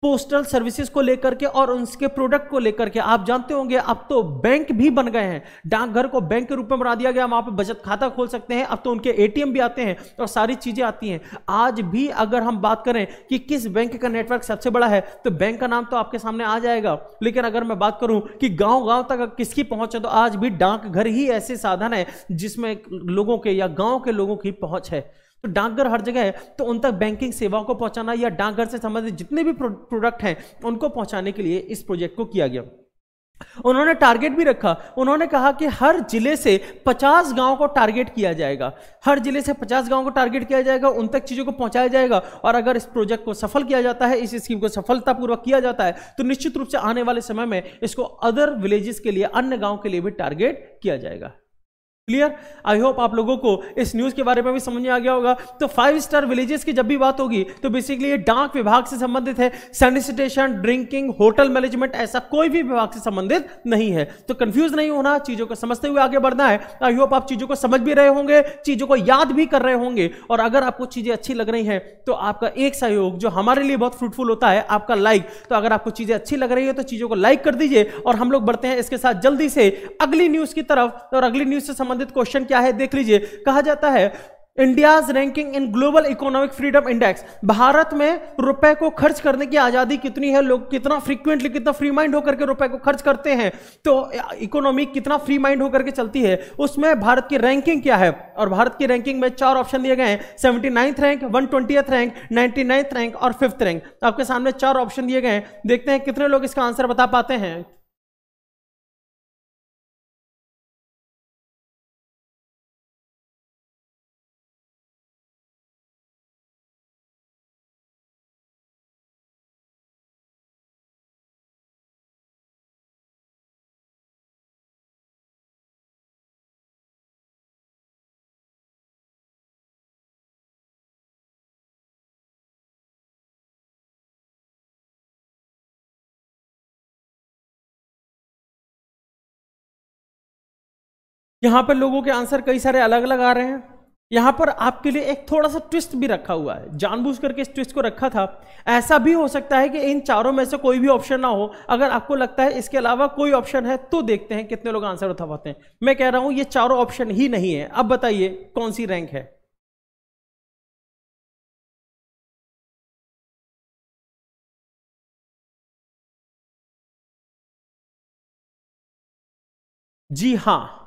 पोस्टल सर्विसेज को लेकर के और उनके प्रोडक्ट को लेकर के आप जानते होंगे अब तो बैंक भी बन गए हैं डाकघर को बैंक के रूप में बना दिया गया वहां पर बचत खाता खोल सकते हैं अब तो उनके एटीएम भी आते हैं और सारी चीजें आती हैं आज भी अगर हम बात करें कि किस बैंक का नेटवर्क सबसे बड़ा है तो बैंक का नाम तो आपके सामने आ जाएगा लेकिन अगर मैं बात करूं कि गाँव गांव तक किसकी पहुंच है तो आज भी डाकघर ही ऐसे साधन है जिसमें लोगों के या गाँव के लोगों की पहुंच है तो डाकघर हर जगह है तो उन तक बैंकिंग सेवाओं को पहुंचाना या डाकघर से संबंधित जितने भी प्रोडक्ट हैं उनको पहुंचाने के लिए इस प्रोजेक्ट को किया गया उन्होंने टारगेट भी रखा उन्होंने कहा कि हर जिले से 50 गांव को टारगेट किया जाएगा हर जिले से 50 गांव को टारगेट किया जाएगा उन तक चीज़ों को पहुंचाया जाएगा और अगर इस प्रोजेक्ट को सफल किया जाता है इस स्कीम को सफलतापूर्वक किया जाता है तो निश्चित रूप से आने वाले समय में इसको अदर विलेजेस के लिए अन्य गाँव के लिए भी टारगेट किया जाएगा क्लियर आई होप आप लोगों को इस न्यूज के बारे में भी समझ में आ गया होगा तो फाइव स्टार विलेजेस की जब भी बात होगी तो बेसिकली ये डाक विभाग से संबंधित है सैनिटेशन ड्रिंकिंग होटल मैनेजमेंट ऐसा कोई भी विभाग से संबंधित नहीं है तो कंफ्यूज नहीं होना चीजों को समझते हुए आगे बढ़ना है आई होप आप चीजों को समझ भी रहे होंगे चीजों को याद भी कर रहे होंगे और अगर आपको चीजें अच्छी लग रही है तो आपका एक सहयोग जो हमारे लिए बहुत फ्रूटफुल होता है आपका लाइक तो अगर आपको चीजें अच्छी लग रही है तो चीजों को लाइक कर दीजिए और हम लोग बढ़ते हैं इसके साथ जल्दी से अगली न्यूज की तरफ और अगली न्यूज से संबंधित संबंधित क्वेश्चन क्या है देख लीजिए कहा जाता है India's ranking in global economic freedom index भारत में रुपए को खर्च करने की आज़ादी कितनी है लोग कितना फ्रीक्वेंटली कितना फ्री माइंड होकर के रुपए को खर्च करते हैं तो इकोनॉमी कितना फ्री माइंड होकर के चलती है उसमें भारत की रैंकिंग क्या है और भारत की रैंकिंग में चार ऑप्शन दिए गए हैं seventy ninth rank one twentieth rank ninety ninth rank और फिफ्थ रैंक तो आपके सामने चार ऑप्शन दिए गए हैं देखते हैं कितने लोग इसका आंसर बता पाते हैं यहां पर लोगों के आंसर कई सारे अलग अलग आ रहे हैं यहां पर आपके लिए एक थोड़ा सा ट्विस्ट भी रखा हुआ है जानबूझ करके इस ट्विस्ट को रखा था ऐसा भी हो सकता है कि इन चारों में से कोई भी ऑप्शन ना हो अगर आपको लगता है इसके अलावा कोई ऑप्शन है तो देखते हैं कितने लोग आंसर उठा पाते हैं मैं कह रहा हूं ये चारों ऑप्शन ही नहीं है अब बताइए कौन सी रैंक है जी हाँ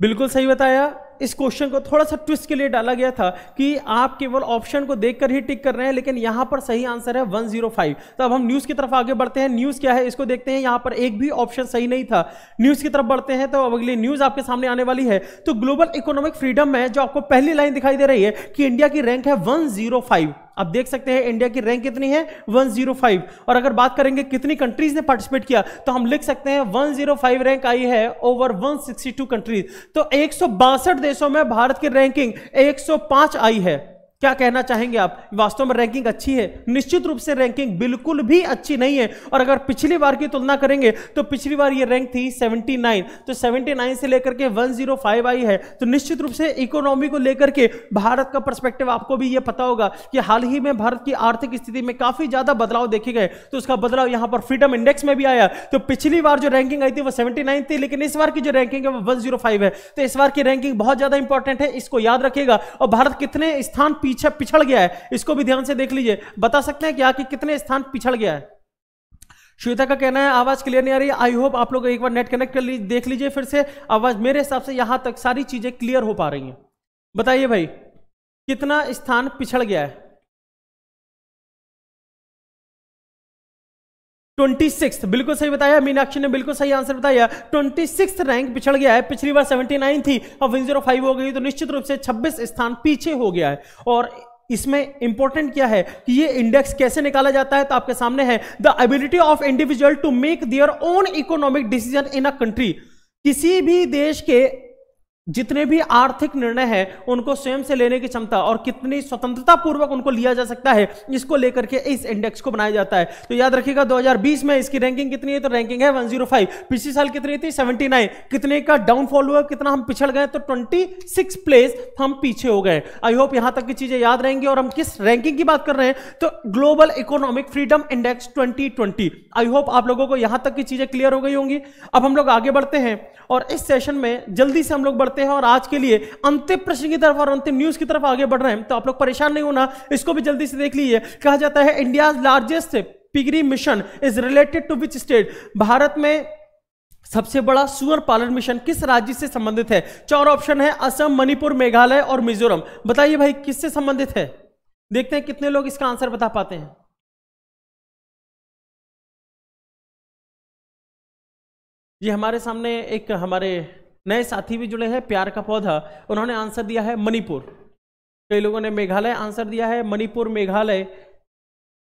बिल्कुल सही बताया इस क्वेश्चन को थोड़ा सा ट्विस्ट के लिए डाला गया था कि आप केवल ऑप्शन को देखकर ही टिक कर रहे हैं लेकिन यहां पर सही आंसर है 105 तो अब हम न्यूज की तरफ आगे बढ़ते हैं न्यूज क्या है इसको देखते हैं यहां पर एक भी ऑप्शन सही नहीं था न्यूज की तरफ बढ़ते हैं तो अब अगली न्यूज आपके सामने आने वाली है तो ग्लोबल इकोनॉमिक फ्रीडम में जो आपको पहली लाइन दिखाई दे रही है कि इंडिया की रैंक है वन आप देख सकते हैं इंडिया की रैंक कितनी है 105 और अगर बात करेंगे कितनी कंट्रीज ने पार्टिसिपेट किया तो हम लिख सकते हैं 105 रैंक आई है ओवर 162 कंट्रीज तो एक देशों में भारत की रैंकिंग 105 आई है क्या कहना चाहेंगे आप वास्तव में रैंकिंग अच्छी है निश्चित रूप से रैंकिंग बिल्कुल भी अच्छी नहीं है और अगर पिछली बार की तुलना करेंगे तो पिछली बार ये रैंक थी 79 तो 79 से लेकर के 105 आई है तो निश्चित रूप से इकोनॉमी को लेकर के भारत का पर्सपेक्टिव आपको भी ये पता होगा कि हाल ही में भारत की आर्थिक स्थिति में काफी ज्यादा बदलाव देखे गए तो उसका बदलाव यहां पर फ्रीडम इंडेक्स में भी आया तो पिछली बार जो रैंकिंग आई थी वो सेवेंटी थी लेकिन इस बार की जो रैंकिंग है वो वन oh है तो इस बार की रैंकिंग बहुत ज्यादा इंपॉर्टेंट है इसको याद रखेगा और भारत कितने स्थान पीछे पिछड़ गया है इसको भी ध्यान से देख लीजिए बता सकते हैं क्या कि कितने स्थान पिछड़ गया है श्वेता का कहना है आवाज क्लियर नहीं आ रही आई होप आप लोग एक बार नेट कनेक्ट कर लीजिए देख लीजिए फिर से आवाज मेरे हिसाब से यहां तक सारी चीजें क्लियर हो पा रही हैं बताइए भाई कितना स्थान पिछड़ गया है ट्वेंटी सिक्स बिल्कुल सही बताया मीनाक्षी ने बिल्कुल सही आंसर बताया ट्वेंटी सिक्स रैंक पिछड़ गया है पिछली बार सेवेंटी नाइन थी अब वन जीरो फाइव हो गई तो निश्चित रूप से छब्बीस स्थान पीछे हो गया है और इसमें इंपॉर्टेंट क्या है कि ये इंडेक्स कैसे निकाला जाता है तो आपके सामने है the ability of individual to make their own economic decision in a country किसी भी देश के जितने भी आर्थिक निर्णय है उनको स्वयं से लेने की क्षमता और कितनी स्वतंत्रता पूर्वक उनको लिया जा सकता है इसको लेकर के इस इंडेक्स को बनाया जाता है तो याद रखिएगा 2020 में इसकी रैंकिंग कितनी है तो रैंकिंग है 105 पिछले साल कितनी थी 79 कितने का डाउनफॉल हुआ कितना हम पिछड़ गए तो 26 प्लेस हम पीछे हो गए आई होप यहां तक की चीजें याद रहेंगी और हम किस रैंकिंग की बात कर रहे हैं तो global economic freedom index twenty I hope आप लोगों को यहां तक की चीजें क्लियर हो गई होंगी अब हम लोग आगे बढ़ते हैं और इस सेशन में जल्दी से हम लोग करते हैं और आज के लिए अंतिम प्रश्न की तरफ और अंतिम न्यूज की तरफ आगे बढ़ रहे हैं तो आप लोग परेशान नहीं होना इसको भी जल्दी से देख लीजिए कहा जाता है India largest piggery mission is related to which state भारत में सबसे बड़ा सुअर पालन मिशन किस राज्य से संबंधित है चार ऑप्शन है असम मणिपुर मेघालय और मिजोरम बताइए भाई किससे संबंधित है देखते हैं कितने लोग इसका आंसर बता पाते हैं ये हमारे सामने एक हमारे नए साथी भी जुड़े हैं प्यार का पौधा उन्होंने आंसर दिया है मणिपुर कई लोगों ने मेघालय आंसर दिया है मणिपुर मेघालय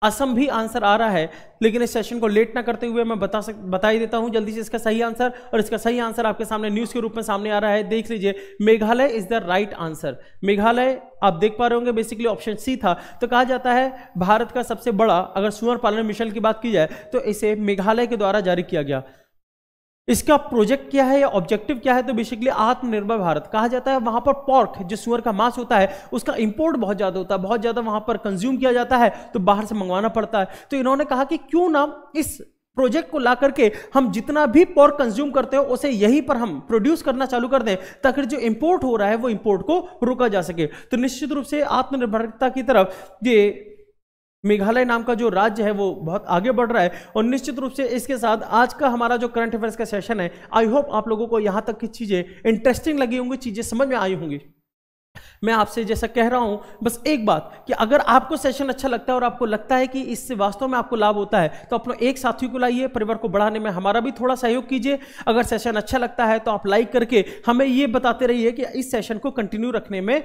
असम भी आंसर आ रहा है लेकिन इस सेशन को लेट ना करते हुए मैं बता सक बता ही देता हूं जल्दी से इसका सही आंसर और इसका सही आंसर आपके सामने न्यूज़ के रूप में सामने आ रहा है देख लीजिए Meghalaya is the right answer Meghalaya आप देख पा रहे होंगे बेसिकली ऑप्शन सी था तो कहा जाता है भारत का सबसे बड़ा अगर सुअर पालन मिशन की बात की जाए तो इसे मेघालय के द्वारा जारी किया गया इसका प्रोजेक्ट क्या है या ऑब्जेक्टिव क्या है तो बेसिकली आत्मनिर्भर भारत कहा जाता है वहां पर पॉर्क जो सुअर का मांस होता है उसका इंपोर्ट बहुत ज्यादा होता है बहुत ज्यादा वहां पर कंज्यूम किया जाता है तो बाहर से मंगवाना पड़ता है तो इन्होंने कहा कि क्यों ना इस प्रोजेक्ट को ला करके हम जितना भी पॉर्क कंज्यूम करते हो उसे यहीं पर हम प्रोड्यूस करना चालू कर दें ताकि जो इम्पोर्ट हो रहा है वो इम्पोर्ट को रोका जा सके तो निश्चित रूप से आत्मनिर्भरता की तरफ ये मेघालय नाम का जो राज्य है वो बहुत आगे बढ़ रहा है और निश्चित रूप से इसके साथ आज का हमारा जो करंट अफेयर्स का सेशन है आई होप आप लोगों को यहाँ तक की चीज़ें इंटरेस्टिंग लगी होंगी चीज़ें समझ में आई होंगी मैं आपसे जैसा कह रहा हूं बस एक बात कि अगर आपको सेशन अच्छा लगता है और आपको लगता है कि इससे वास्तव में आपको लाभ होता है तो अपने एक साथी को लाइए परिवार को बढ़ाने में हमारा भी थोड़ा सहयोग कीजिए अगर सेशन अच्छा लगता है तो आप लाइक करके हमें ये बताते रहिए कि इस सेशन को कंटिन्यू रखने में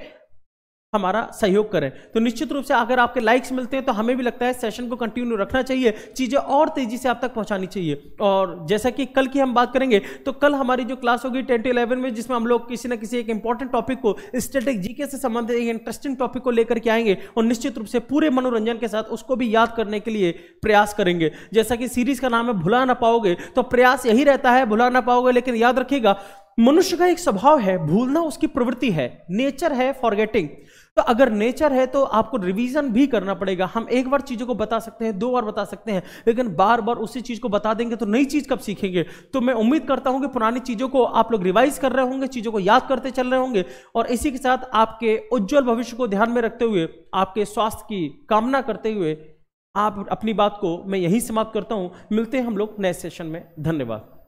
हमारा सहयोग करें तो निश्चित रूप से अगर आपके लाइक्स मिलते हैं तो हमें भी लगता है सेशन को कंटिन्यू रखना चाहिए चीज़ें और तेज़ी से आप तक पहुंचानी चाहिए और जैसा कि कल की हम बात करेंगे तो कल हमारी जो क्लास होगी टेन टू इलेवन में जिसमें हम लोग किसी ना किसी एक इंपॉर्टेंट टॉपिक को स्टेटिक जीके से संबंधित एक इंटरेस्टिंग टॉपिक को लेकर के आएंगे और निश्चित रूप से पूरे मनोरंजन के साथ उसको भी याद करने के लिए प्रयास करेंगे जैसा कि सीरीज का नाम है भुला ना पाओगे तो प्रयास यही रहता है भुला ना पाओगे लेकिन याद रखिएगा मनुष्य का एक स्वभाव है भूलना उसकी प्रवृत्ति है नेचर है फॉरगेटिंग तो अगर नेचर है तो आपको रिवीजन भी करना पड़ेगा हम एक बार चीज़ों को बता सकते हैं दो बार बता सकते हैं लेकिन बार बार उसी चीज़ को बता देंगे तो नई चीज़ कब सीखेंगे तो मैं उम्मीद करता हूँ कि पुरानी चीज़ों को आप लोग रिवाइज कर रहे होंगे चीज़ों को याद करते चल रहे होंगे और इसी के साथ आपके उज्जवल भविष्य को ध्यान में रखते हुए आपके स्वास्थ्य की कामना करते हुए आप अपनी बात को मैं यहीं समाप्त करता हूँ मिलते हैं हम लोग नए सेशन में धन्यवाद